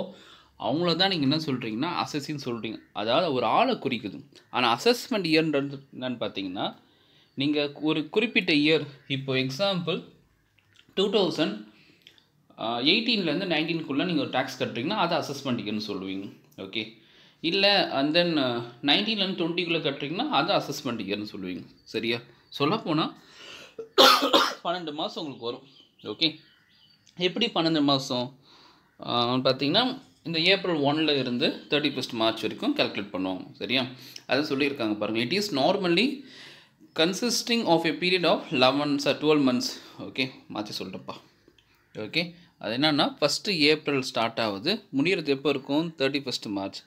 அவங்கள தான் நீங்கள் என்ன சொல்கிறீங்கன்னா அசஸின்னு சொல்கிறீங்க அதாவது ஒரு ஆளை குறிக்குது ஆனால் அசஸ்மெண்ட் இயர்ன்றது என்னன்னு பார்த்தீங்கன்னா நீங்கள் ஒரு குறிப்பிட்ட இயர் இப்போ எக்ஸாம்பிள் டூ தௌசண்ட் எயிட்டீன்லேருந்து நைன்டீனுக்குள்ளே நீங்கள் ஒரு டேக்ஸ் கட்டுறீங்கன்னா அதை அசஸ் சொல்லுவீங்க ஓகே இல்லை அண்ட் தென் நைன்டீன்லேருந்து டுவெண்ட்டிக்குள்ளே கட்டுறீங்கன்னா அதை அசஸ் சொல்லுவீங்க சரியா சொல்லப்போனால் பன்னெண்டு மாதம் உங்களுக்கு வரும் ஓகே எப்படி பன்னெண்டு மாதம் பார்த்தீங்கன்னா இந்த ஏப்ரல் ஒனில் இருந்து தேர்ட்டி ஃபஸ்ட் மார்ச் வரைக்கும் கேல்குலேட் பண்ணுவோம் சரியா அதை சொல்லியிருக்காங்க பாருங்கள் it is normally consisting of a period of eleven twelve months okay மாற்றி சொல்கிறப்பா ஓகே அது என்னென்னா ஃபஸ்ட்டு ஏப்ரல் ஸ்டார்ட் ஆகுது முடிகிறது எப்போ இருக்கும் thirty first March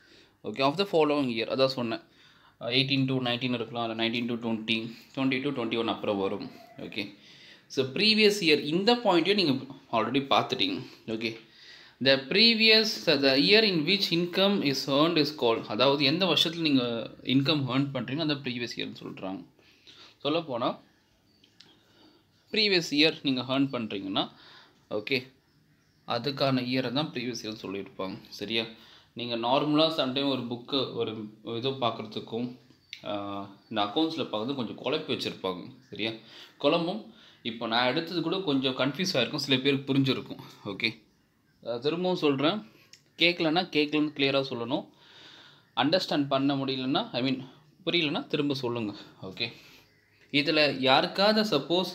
okay of the following year அதான் சொன்னேன் எயிட்டீன் டு நைன்டீன் இருக்கலாம் இல்லை nineteen to twenty twenty to twenty one அப்புறம் வரும் ஓகே ஸோ ப்ரீவியஸ் இயர் இந்த பாயிண்ட்டையும் நீங்கள் ஆல்ரெடி பார்த்துட்டீங்க okay the previous the year in which income is earned is call அதாவது எந்த வருஷத்தில் நீங்கள் இன்கம் ஏர்ன் பண்ணுறீங்களோ அந்த ப்ரீவியஸ் இயர்னு சொல்கிறாங்க சொல்லப்போனால் ப்ரீவியஸ் இயர் நீங்கள் ஏர்ன் பண்ணுறீங்கன்னா ஓகே அதுக்கான இயரை தான் ப்ரீவியஸ் இயர் சொல்லியிருப்பாங்க சரியா நீங்கள் நார்மலாக சம்டைம் ஒரு புக்கு ஒரு இதோ பார்க்குறதுக்கும் இந்த அக்கௌண்ட்ஸில் பார்க்குறது கொஞ்சம் குழப்பி வச்சுருப்பாங்க சரியா குழம்பும் இப்போ நான் எடுத்தது கூட கொஞ்சம் கன்ஃபியூஸ் ஆகிருக்கும் சில பேருக்கு புரிஞ்சிருக்கும் ஓகே திரும்பவும் சொல்கிறேன் கேட்கலன்னா கேட்கலன்னு கிளியராக சொல்லணும் அண்டர்ஸ்டாண்ட் பண்ண முடியலன்னா ஐ மீன் புரியலன்னா திரும்ப சொல்லுங்கள் ஓகே இதில் யாருக்காவது சப்போஸ்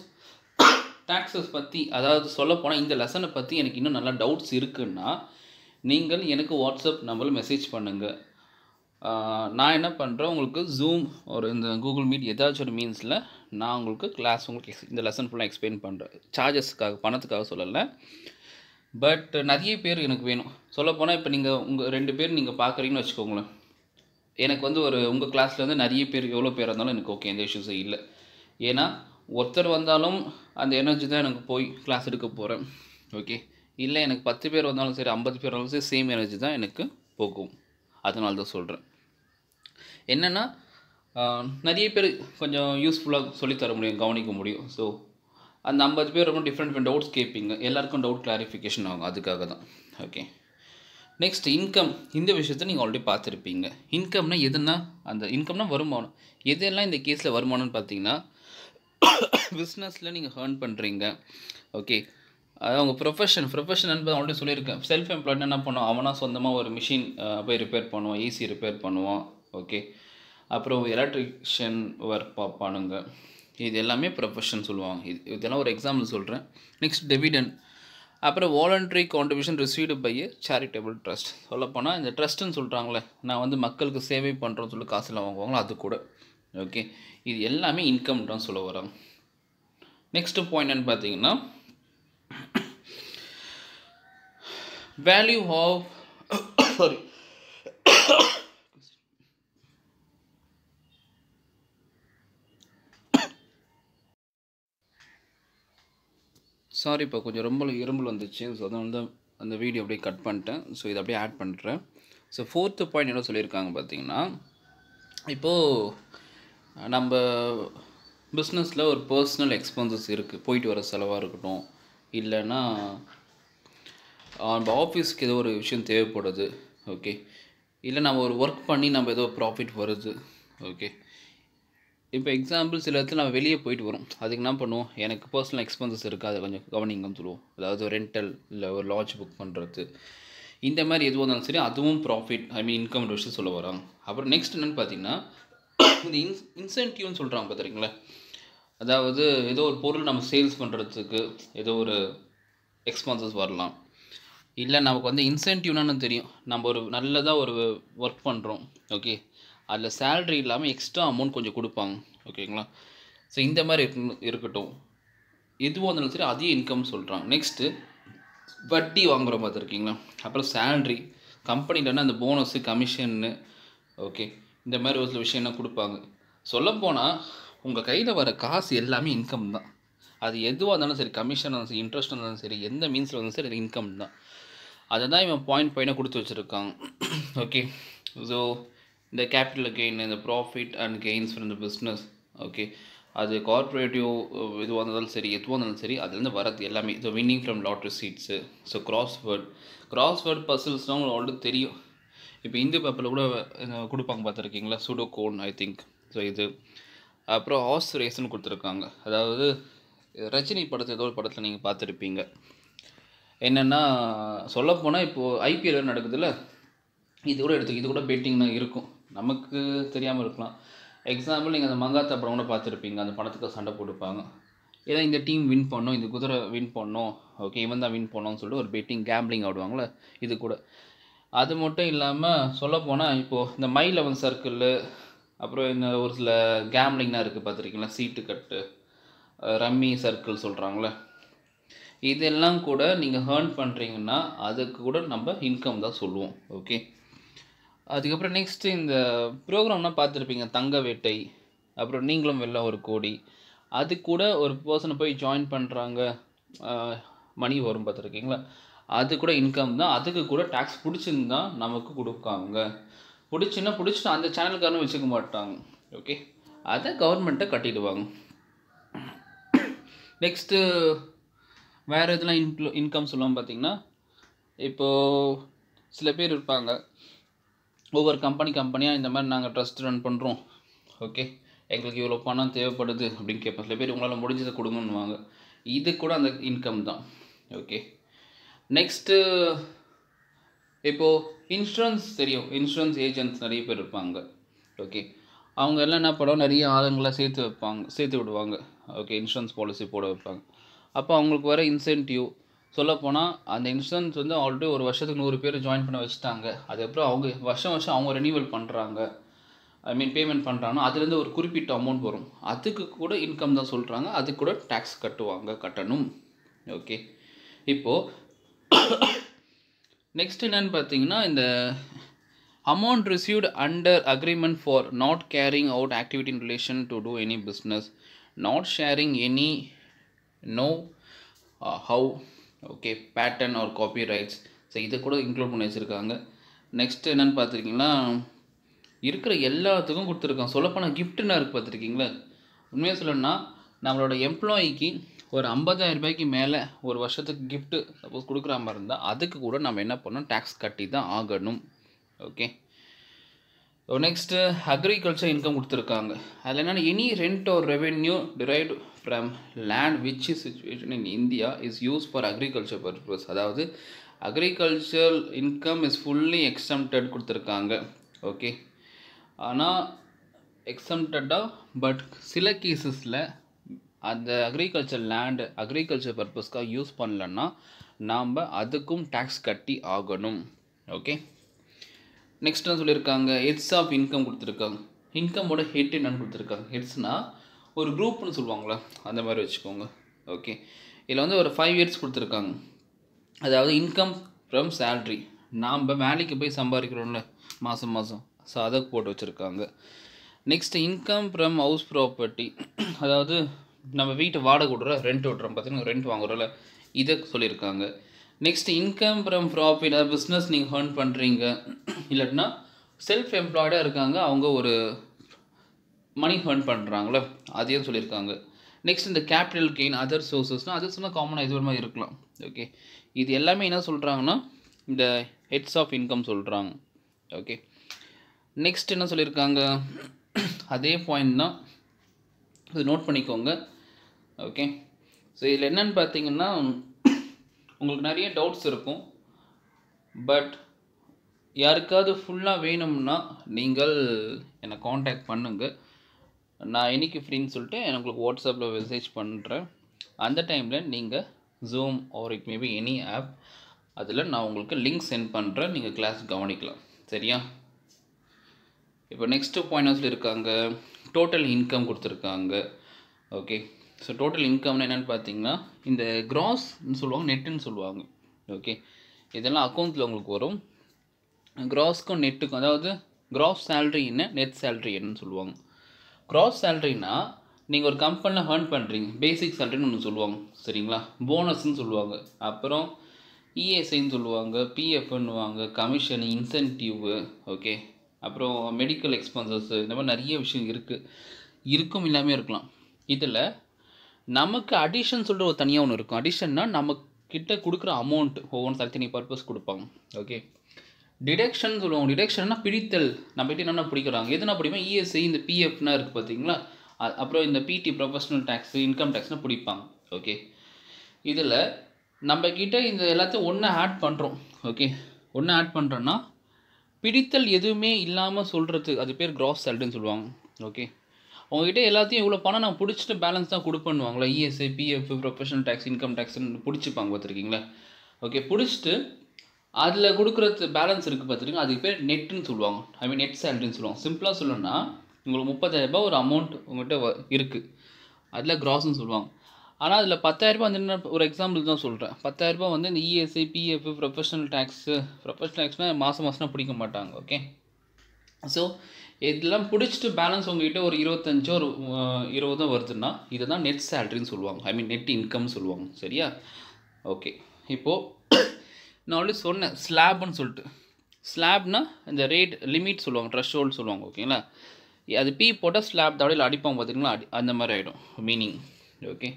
டாக்ஸஸ் பற்றி அதாவது சொல்லப்போனால் இந்த லெசனை பற்றி எனக்கு இன்னும் நல்லா டவுட்ஸ் இருக்குன்னா நீங்கள் எனக்கு வாட்ஸ்அப் நம்பரில் மெசேஜ் பண்ணுங்கள் நான் என்ன பண்ணுறேன் உங்களுக்கு ஜூம் ஒரு இந்த கூகுள் மீட் ஏதாச்சும் ஒரு மீன்ஸில் நான் உங்களுக்கு கிளாஸ் உங்களுக்கு இந்த லெசன் ஃபுல்லாக எக்ஸ்பிளைன் பண்ணுறேன் சார்ஜஸ்க்காக பணத்துக்காக சொல்லலை பட் நிறைய பேர் எனக்கு வேணும் சொல்லப்போனால் இப்போ நீங்கள் உங்கள் ரெண்டு பேர் நீங்கள் பார்க்குறீங்கன்னு வச்சுக்கோங்களேன் எனக்கு வந்து ஒரு உங்கள் கிளாஸ்லேருந்து நிறைய பேர் எவ்வளோ பேர் இருந்தாலும் எனக்கு ஓகே எந்த இஷ்யூஸும் இல்லை ஏன்னா ஒருத்தர் வந்தாலும் அந்த எனர்ஜி தான் எனக்கு போய் கிளாஸ் எடுக்க போகிறேன் ஓகே இல்லை எனக்கு பத்து பேர் வந்தாலும் சரி ஐம்பது பேர் வந்தாலும் சரி சேம் எனர்ஜி தான் எனக்கு போகும் அதனால தான் சொல்கிறேன் என்னென்னா நிறைய பேர் கொஞ்சம் யூஸ்ஃபுல்லாக சொல்லித்தர முடியும் கவனிக்க முடியும் ஸோ அந்த ஐம்பது பேர் ரொம்ப டிஃப்ரெண்ட் டிஃப்ரெண்ட் டவுட்ஸ் கேட்பீங்க எல்லாருக்கும் டவுட் கிளாரிஃபிகேஷன் ஆகும் அதுக்காக தான் ஓகே நெக்ஸ்ட் இன்கம் இந்த விஷயத்தை நீங்கள் ஆல்ரெடி பார்த்துருப்பீங்க இன்கம்னால் எதுனா அந்த இன்கம்னால் வருமானம் எதெல்லாம் இந்த கேஸில் வருமானம்னு பார்த்தீங்கன்னா பிஸ்னஸில் நீங்கள் ஹேர்ன் பண்ணுறீங்க ஓகே அது அவங்க ப்ரொஃபஷன் ப்ரொஃபஷன் என்பது ஆல்ரெடி சொல்லியிருக்கேன் செல்ஃப் எம்ப்ளாய்ட் என்ன பண்ணுவோம் அவனாக சொந்தமாக ஒரு மிஷின் போய் ரிப்பேர் பண்ணுவான் ஈஸி ரிப்பேர் பண்ணுவான் ஓகே அப்புறம் எலக்ட்ரிஷியன் ஒர்க் பார்ப்பானுங்க இது எல்லாமே ப்ரொஃபஷன் சொல்லுவாங்க இது இதெல்லாம் ஒரு எக்ஸாம்பிள் சொல்கிறேன் நெக்ஸ்ட் டெவிடன் அப்புறம் voluntary contribution received by a charitable trust சொல்லப்போனால் இந்த ட்ரஸ்ட்டுன்னு சொல்கிறாங்களே நான் வந்து மக்களுக்கு சேவை பண்ணுறோன்னு சொல்லி காசுலாம் வாங்குவாங்களோ அது கூட ஓகே இது எல்லாமே இன்கம் தான் சொல்ல வரோம் நெக்ஸ்ட்டு பாயிண்ட்னு பார்த்தீங்கன்னா வேல்யூ ஆஃப் சாரி சாரி கொஞ்சம் ரொம்ப இரும்பல் வந்துச்சு ஸோ அதனால தான் அந்த வீடியோ அப்படியே கட் பண்ணிட்டேன் ஸோ இதை அப்படியே ஆட் பண்ணுறேன் ஸோ ஃபோர்த்து பாயிண்ட் என்ன சொல்லியிருக்காங்க பார்த்தீங்கன்னா இப்போது நம்ம பிஸ்னஸில் ஒரு பர்சனல் எக்ஸ்பென்சஸ் இருக்குது போயிட்டு வர செலவாக இருக்கட்டும் இல்லைன்னா நம்ம ஆஃபீஸ்க்கு ஏதோ ஒரு விஷயம் தேவைப்படுது ஓகே இல்லை நம்ம ஒரு ஒர்க் பண்ணி நம்ம ஏதோ ப்ராஃபிட் வருது ஓகே இப்போ எக்ஸாம்பிள் சில இடத்துல நம்ம வெளியே போயிட்டு வரோம் அதுக்கு என்ன பண்ணுவோம் எனக்கு பர்சனல் எக்ஸ்பென்சஸ் இருக்குது அதை கொஞ்சம் கவனிங்கன்னு சொல்லுவோம் அதாவது ரெண்டல் இல்லை ஒரு லாட்ஜ் புக் பண்ணுறது இந்த மாதிரி எதுவாக இருந்தாலும் சரி அதுவும் ப்ராஃபிட் ஐ மீன் இன்கம் விஷயம் சொல்ல வராங்க அப்புறம் நெக்ஸ்ட் என்னென்னு பார்த்தீங்கன்னா இந்த இன்ஸ் இன்சென்டிவ்னு சொல்கிறாங்க பார்த்துறீங்களா அதாவது ஏதோ ஒரு பொருள் நம்ம சேல்ஸ் பண்ணுறதுக்கு ஏதோ ஒரு எக்ஸ்பான்சஸ் வரலாம் இல்லை நமக்கு வந்து இன்சென்டிவ்னானு தெரியும் நம்ம ஒரு நல்லதாக ஒரு ஒர்க் பண்ணுறோம் ஓகே அதில் சேல்ரி இல்லாமல் எக்ஸ்ட்ரா அமௌண்ட் கொஞ்சம் கொடுப்பாங்க ஓகேங்களா ஸோ இந்த மாதிரி இருக்கட்டும் எதுவும் இருந்தாலும் சரி அதே இன்கம் சொல்கிறாங்க நெக்ஸ்ட்டு வட்டி வாங்குகிற மாதிரி இருக்கீங்களா அப்புறம் சேல்ரி கம்பெனிலன்னா அந்த போனஸு கமிஷன்னு ஓகே இந்த மாதிரி ஒரு சில விஷயம்லாம் கொடுப்பாங்க சொல்லப்போனால் உங்கள் கையில் வர காசு எல்லாமே இன்கம் தான் அது எதுவாக இருந்தாலும் சரி கமிஷன் இருந்தாலும் சரி இன்ட்ரெஸ்ட் இருந்தாலும் சரி எந்த மீன்ஸில் இருந்தாலும் சரி இன்கம் தான் அதை தான் இவன் பாயிண்ட் பாயிண்டாக கொடுத்து வச்சுருக்கான் ஓகே ஸோ இந்த கேபிட்டல் கெயின் இந்த profit and gains from the business okay அது கார்பரேட்டிவ் இதுவாக இருந்தாலும் சரி எதுவாக இருந்தாலும் சரி அதுலேருந்து வரது எல்லாமே ஸோ வின்னிங் ஃப்ரம் லாட்ரி சீட்ஸு ஸோ கிராஸ்வேர்ட் கிராஸ்வேர்ட் பசில்ஸ்னால் உங்களுக்கு ஆல்ரெடி தெரியும் இப்போ இந்து பேப்பரில் கூட கொடுப்பாங்க பார்த்துருக்கீங்களா சுடோகோன் ஐ திங்க் ஸோ இது அப்புறம் ஹார்ஸ் ரேஸ்னு கொடுத்துருக்காங்க அதாவது ரஜினி படத்தை ஏதோ ஒரு படத்தில் நீங்கள் பார்த்துருப்பீங்க என்னென்னா சொல்லப்போனால் இப்போது ஐபிஎல் நடக்குதுல்ல இது கூட எடுத்து இது கூட பெட்டிங்னா இருக்கும் நமக்கு தெரியாமல் இருக்கலாம் எக்ஸாம்பிள் நீங்கள் அந்த மங்காத்தா படம் கூட பார்த்துருப்பீங்க அந்த படத்துக்கு சண்டை போட்டுப்பாங்க ஏதோ இந்த டீம் வின் பண்ணோம் இந்த குதிரை வின் பண்ணோம் ஓகே இவன் தான் வின் பண்ணோம்னு சொல்லிட்டு ஒரு பெட்டிங் கேம்பிளிங் ஆடுவாங்களே இது கூட அது மட்டும் இல்லாமல் சொல்லப்போனால் இப்போது இந்த மை லெவன் சர்க்கிளு அப்புறம் இந்த ஒரு சில கேம்லிங்லாம் இருக்குது பார்த்துருக்கீங்களா சீட்டு கட்டு ரம்மி சர்க்கிள் சொல்கிறாங்களே இதெல்லாம் கூட நீங்கள் ஹேர்ன் பண்ணுறீங்கன்னா அதுக்கு கூட நம்ம இன்கம் தான் சொல்லுவோம் ஓகே அதுக்கப்புறம் நெக்ஸ்ட்டு இந்த ப்ரோக்ராம்னால் பார்த்துருப்பீங்க தங்க வேட்டை அப்புறம் நீங்களும் வெளில ஒரு கோடி அது கூட ஒரு பர்சனை போய் ஜாயின் பண்ணுறாங்க மணி வரும் பார்த்துருக்கீங்களா அது கூட இன்கம் தான் அதுக்கு கூட டேக்ஸ் பிடிச்சிருந்தா நமக்கு கொடுப்பாங்க பிடிச்சுன்னா பிடிச்சிட்டு அந்த சேனலுக்காரனும் வச்சுக்க மாட்டாங்க ஓகே அதை கவர்மெண்ட்டை கட்டிடுவாங்க நெக்ஸ்ட்டு வேறு இதெல்லாம் இன்க்ளூ இன்கம் சொல்லுவாங்க பார்த்தீங்கன்னா இப்போது சில பேர் இருப்பாங்க ஒவ்வொரு கம்பெனி கம்பெனியாக இந்த மாதிரி நாங்கள் ட்ரஸ்ட் ரன் பண்ணுறோம் ஓகே எங்களுக்கு இவ்வளோ பணம் தேவைப்படுது அப்படின்னு கேட்போம் சில பேர் உங்களால் முடிஞ்சதை கொடுங்கன்னுவாங்க இது கூட அந்த இன்கம் தான் ஓகே நெக்ஸ்ட்டு இப்போது இன்சூரன்ஸ் தெரியும் இன்சூரன்ஸ் ஏஜென்ட்ஸ் நிறைய பேர் இருப்பாங்க ஓகே அவங்க எல்லாம் என்ன படம் நிறைய ஆளுங்களாக சேர்த்து வைப்பாங்க சேர்த்து விடுவாங்க ஓகே இன்சூரன்ஸ் பாலிசி போட வைப்பாங்க அப்போ அவங்களுக்கு வர இன்சென்டிவ் சொல்லப்போனால் அந்த இன்சூரன்ஸ் வந்து ஆல்ரெடி ஒரு வருஷத்துக்கு நூறு பேர் ஜாயின் பண்ண வச்சுட்டாங்க அதுக்கப்புறம் அவங்க வருஷம் வருஷம் அவங்க ரெனியூவல் பண்ணுறாங்க ஐ மீன் பேமெண்ட் பண்ணுறாங்கன்னா அதுலேருந்து ஒரு குறிப்பிட்ட அமௌண்ட் வரும் அதுக்கு கூட இன்கம் தான் சொல்கிறாங்க அதுக்கு கூட டேக்ஸ் கட்டுவாங்க கட்டணும் ஓகே இப்போது நெக்ஸ்ட் என்னென்னு பார்த்தீங்கன்னா இந்த amount received under agreement for not carrying out activity in relation to to any business not sharing any know how okay pattern or copyrights so இதை கூட இன்க்ளூட் பண்ணி வச்சுருக்காங்க நெக்ஸ்ட் என்னென்னு பார்த்துருக்கீங்களா இருக்கிற எல்லாத்துக்கும் கொடுத்துருக்கோம் சொல்லப்போனால் கிஃப்ட்டுன்னா இருக்குது பார்த்துருக்கீங்களா உண்மையாக சொல்லணும்னா நம்மளோட எம்ப்ளாயிக்கு ஒரு ஐம்பதாயிரம் ரூபாய்க்கு மேலே ஒரு வருஷத்துக்கு கிஃப்ட்டு சப்போஸ் கொடுக்குற மாதிரி இருந்தால் அதுக்கு கூட நம்ம என்ன பண்ணணும் டேக்ஸ் கட்டி தான் ஆகணும் okay so next agriculture income கொடுத்துருக்காங்க அதில் என்னென்னா any rent or revenue derived from land which situation in India is use for agriculture purpose அதாவது agriculture income is fully exempted கொடுத்துருக்காங்க ஓகே ஆனால் எக்ஸம்டடாக பட் சில கேசஸில் அந்த அக்ரிகல்ச்சர் லேண்டு அக்ரிகல்ச்சர் பர்பஸ்க்காக யூஸ் பண்ணலன்னா நாம் அதுக்கும் டேக்ஸ் கட்டி ஆகணும் ஓகே நெக்ஸ்ட் என்ன சொல்லியிருக்காங்க ஹெட்ஸ் ஆஃப் இன்கம் கொடுத்துருக்காங்க இன்கமோட ஹெட் என்னன்னு கொடுத்துருக்காங்க ஹெட்ஸ்னால் ஒரு குரூப்னு சொல்லுவாங்களா அந்த மாதிரி வச்சுக்கோங்க ஓகே இதில் வந்து ஒரு ஃபைவ் இயர்ஸ் கொடுத்துருக்காங்க அதாவது இன்கம் ஃப்ரம் சேல்ரி நாம் வேலைக்கு போய் சம்பாதிக்கிறோம்ல மாதம் மாதம் ஸோ அதை போட்டு வச்சுருக்காங்க next income from house property அதாவது நம்ம வீட்டு வாடகை விட்றோம் ரெண்ட் விட்றோம் பார்த்தீங்கன்னா ரெண்ட் வாங்குறோம்ல இதை சொல்லியிருக்காங்க நெக்ஸ்ட் இன்கம் ஃப்ரம் ப்ராஃபிட் அதாவது பிஸ்னஸ் நீங்கள் ஹேர்ன் பண்ணுறீங்க இல்லாட்டினா செல்ஃப் எம்ப்ளாய்டாக இருக்காங்க அவங்க ஒரு மணி ஹேர்ன் பண்ணுறாங்களே அதையும் சொல்லியிருக்காங்க நெக்ஸ்ட் இந்த கேபிட்டல் கெயின் அதர் சோர்ஸஸ்னால் அதர் சொன்னால் காமனாக இது ஒரு மாதிரி இருக்கலாம் ஓகே இது எல்லாமே என்ன சொல்கிறாங்கன்னா இந்த ஹெட்ஸ் ஆஃப் இன்கம் சொல்கிறாங்க ஓகே நெக்ஸ்ட் என்ன சொல்லியிருக்காங்க அதே பாயிண்ட் தான் இது நோட் பண்ணிக்கோங்க ஓகே ஸோ இதில் என்னென்னு பார்த்தீங்கன்னா உங்களுக்கு நிறைய டவுட்ஸ் இருக்கும் பட் யாருக்காவது ஃபுல்லாக வேணும்னா நீங்கள் என்னை காண்டாக்ட் பண்ணுங்கள் நான் இன்றைக்கி ஃப்ரீன்னு சொல்லிட்டு உங்களுக்கு வாட்ஸ்அப்பில் மெசேஜ் பண்ணுறேன் அந்த டைமில் நீங்கள் Zoom or it maybe any app அதில் நான் உங்களுக்கு லிங்க் சென்ட் பண்ணுறேன் நீங்கள் கிளாஸ் கவனிக்கலாம் சரியா இப்போ நெக்ஸ்ட்டு பாயிண்ட் ஹவுஸில் இருக்காங்க டோட்டல் இன்கம் கொடுத்துருக்காங்க ஓகே ஸோ டோட்டல் இன்கம்னு என்னென்னு பார்த்தீங்கன்னா இந்த க்ராஸ்ன்னு சொல்லுவாங்க நெட்டுன்னு சொல்லுவாங்க ஓகே இதெல்லாம் அக்கௌண்ட்டில் உங்களுக்கு வரும் க்ராஸ்க்கும் நெட்டுக்கும் அதாவது க்ராஸ் சேல்ரி என்ன நெட் சேல்ரி என்னன்னு சொல்லுவாங்க க்ராஸ் சேல்ரினா நீங்கள் ஒரு கம்பெனியில் ஹேர்ன் பண்ணுறீங்க பேசிக் சேல்ரின்னு ஒன்று சொல்லுவாங்க சரிங்களா போனஸ்ன்னு சொல்லுவாங்க அப்புறம் இஎஸ்ஐன்னு e சொல்லுவாங்க பிஎஃப்ன்னுவாங்க கமிஷன் இன்சென்டிவ் ஓகே அப்புறம் மெடிக்கல் எக்ஸ்பென்சஸ் இந்த மாதிரி நிறைய விஷயம் இருக்குது இருக்கும் இல்லாமல் இருக்கலாம் இதில் நமக்கு அடிஷன் சொல்கிற ஒரு தனியாக ஒன்று இருக்கும் நம்ம கிட்ட கொடுக்குற அமௌண்ட் ஒவ்வொன்று தனித்தனி பர்பஸ் கொடுப்பாங்க ஓகே டிடெக்ஷன் சொல்லுவோம் டிடெக்ஷன்னா நம்ம நம்மகிட்ட என்னென்ன பிடிக்கிறாங்க எதுனா பிடிப்போம் இஎஸ்ஐ e இந்த பிஎஃப்னா இருக்குது பார்த்தீங்களா அப்புறம் இந்த பிடி ப்ரொஃபஷனல் டேக்ஸ் இன்கம் டேக்ஸ்னால் பிடிப்பாங்க ஓகே இதில் நம்ம கிட்டே இந்த எல்லாத்தையும் ஒன்று ஆட் பண்ணுறோம் ஓகே ஒன்று ஆட் பண்ணுறோன்னா பிடித்தல் எதுவுமே இல்லாமல் சொல்கிறது அது பேர் க்ராஸ் சால்ரின்னு சொல்லுவாங்க ஓகே உங்ககிட்ட எல்லாத்தையும் இவ்வளோ பணம் நான் பிடிச்சிட்டு பேலன்ஸ் தான் கொடுப்பேன்னுவாங்களா ESI e PF professional tax income டேக்ஸ்ன்னு பிடிச்சிப்பாங்க பார்த்துருக்கீங்களா ஓகே பிடிச்சிட்டு அதில் கொடுக்குறது பேலன்ஸ் இருக்குது பார்த்துருக்கீங்க அதுக்கு பேர் நெட்டுன்னு சொல்லுவாங்க ஐ மீன் நெட் சேலரின்னு சொல்லுவாங்க சிம்பிளாக சொல்லணும்னா உங்களுக்கு முப்பதாயிரரூபா ஒரு அமௌண்ட் உங்கள்கிட்ட இருக்குது அதில் க்ராஸ்ன்னு சொல்லுவாங்க ஆனால் அதில் பத்தாயிரரூபா வந்து என்ன ஒரு எக்ஸாம்பிள் தான் சொல்கிறேன் பத்தாயிரரூபா வந்து இந்த ESI PF professional tax professional டேக்ஸ்னால் மாதம் மாதம்னா பிடிக்க மாட்டாங்க ஓகே ஸோ இதெல்லாம் பிடிச்சிட்டு பேலன்ஸ் உங்ககிட்ட ஒரு இருபத்தஞ்சோ ஒரு இருபதோ வருதுன்னா இதை தான் நெட் சேல்ரின்னு சொல்லுவாங்க ஐ மீன் நெட் இன்கம் சொல்லுவாங்க சரியா ஓகே இப்போது நான் ஆல்ரெடி சொன்னேன் ஸ்லாப்னு சொல்லிட்டு ஸ்லாப்னா இந்த ரேட் லிமிட் சொல்லுவாங்க ஹோல்டு சொல்லுவாங்க ஓகேங்களா அது பி போட்டால் ஸ்லாப் தவிர அடிப்பாங்க பார்த்தீங்கன்னா அடி அந்த மாதிரி ஆகிடும் மீனிங் ஓகே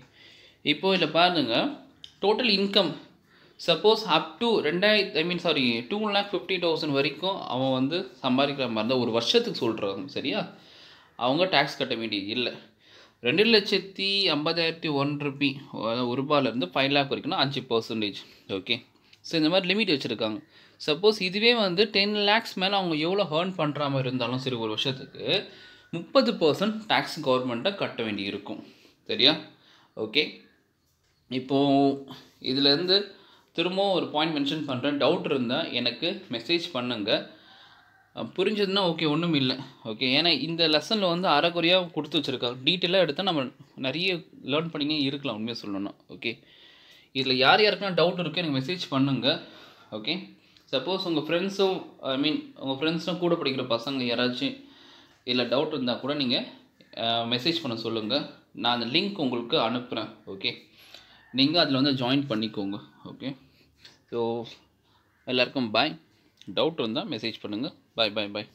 இப்போது இதில் பாருங்கள் total income suppose up to ரெண்டாயிரத்து I mean sorry two lakh fifty thousand வரைக்கும் அவன் வந்து சம்பாதிக்கிற மாதிரி இருந்தால் ஒரு வருஷத்துக்கு சொல்கிறாங்க சரியா அவங்க டேக்ஸ் கட்ட வேண்டியது இல்லை ரெண்டு லட்சத்தி ஐம்பதாயிரத்தி ஒன் ருபி ஒரு ரூபாயிலேருந்து ஃபைவ் லேக் வரைக்கும்னா அஞ்சு பர்சன்டேஜ் ஓகே ஸோ இந்த மாதிரி லிமிட் வச்சுருக்காங்க சப்போஸ் இதுவே வந்து டென் லேக்ஸ் மேலே அவங்க எவ்வளோ ஹேர்ன் பண்ணுற மாதிரி இருந்தாலும் சரி ஒரு வருஷத்துக்கு முப்பது பர்சன்ட் டேக்ஸ் கவர்மெண்ட்டை கட்ட வேண்டி இருக்கும் சரியா ஓகே இப்போது இதுலேருந்து திரும்பவும் ஒரு பாயிண்ட் மென்ஷன் பண்ணுறேன் டவுட் இருந்தால் எனக்கு மெசேஜ் பண்ணுங்கள் புரிஞ்சதுன்னா ஓகே ஒன்றும் இல்லை ஓகே ஏன்னா இந்த லெசனில் வந்து அறக்குறையாக கொடுத்து வச்சுருக்காங்க டீட்டெயிலாக எடுத்தால் நம்ம நிறைய லேர்ன் பண்ணிங்க இருக்கலாம் உண்மையாக சொல்லணும்னா ஓகே இதில் யார் யாருக்கெல்லாம் டவுட் இருக்கோ எனக்கு மெசேஜ் பண்ணுங்கள் ஓகே சப்போஸ் உங்கள் ஃப்ரெண்ட்ஸும் ஐ மீன் உங்கள் ஃப்ரெண்ட்ஸும் கூட படிக்கிற பசங்க யாராச்சும் இதில் டவுட் இருந்தால் கூட நீங்கள் மெசேஜ் பண்ண சொல்லுங்கள் நான் அந்த லிங்க் உங்களுக்கு அனுப்புகிறேன் ஓகே நீங்கள் அதில் வந்து ஜாயின் பண்ணிக்கோங்க ஓகே ஸோ எல்லாருக்கும் பாய் டவுட் இருந்தால் மெசேஜ் பண்ணுங்கள் பாய் பாய் பாய்